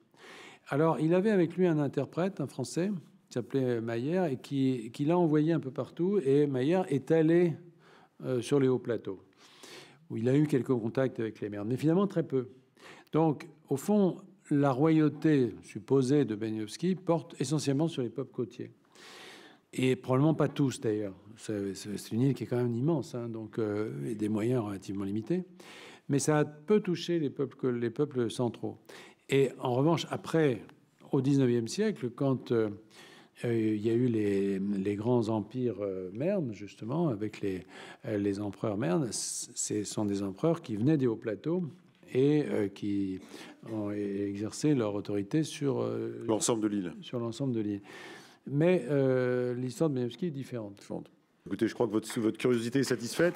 Alors, il avait avec lui un interprète, un Français, qui s'appelait Maillère, et qui, l'a envoyé un peu partout. Et Maillère est allé euh, sur les hauts plateaux, où il a eu quelques contacts avec les maires, mais finalement très peu. Donc, au fond, la royauté supposée de Benyovski porte essentiellement sur les peuples côtiers. Et probablement pas tous d'ailleurs. C'est une île qui est quand même immense, hein, donc euh, et des moyens relativement limités. Mais ça a peu touché les peuples centraux. Et en revanche, après, au 19e siècle, quand euh, euh, il y a eu les, grands empires euh, justement, avec les, euh, les empereurs mernes, ce sont des empereurs qui venaient des hauts plateaux et qui ont exercé leur autorité sur l'ensemble de l'île. Sur l'ensemble de l'île. Mais l'histoire de Benevski est différente. Écoutez, je crois que votre, votre curiosité est satisfaite.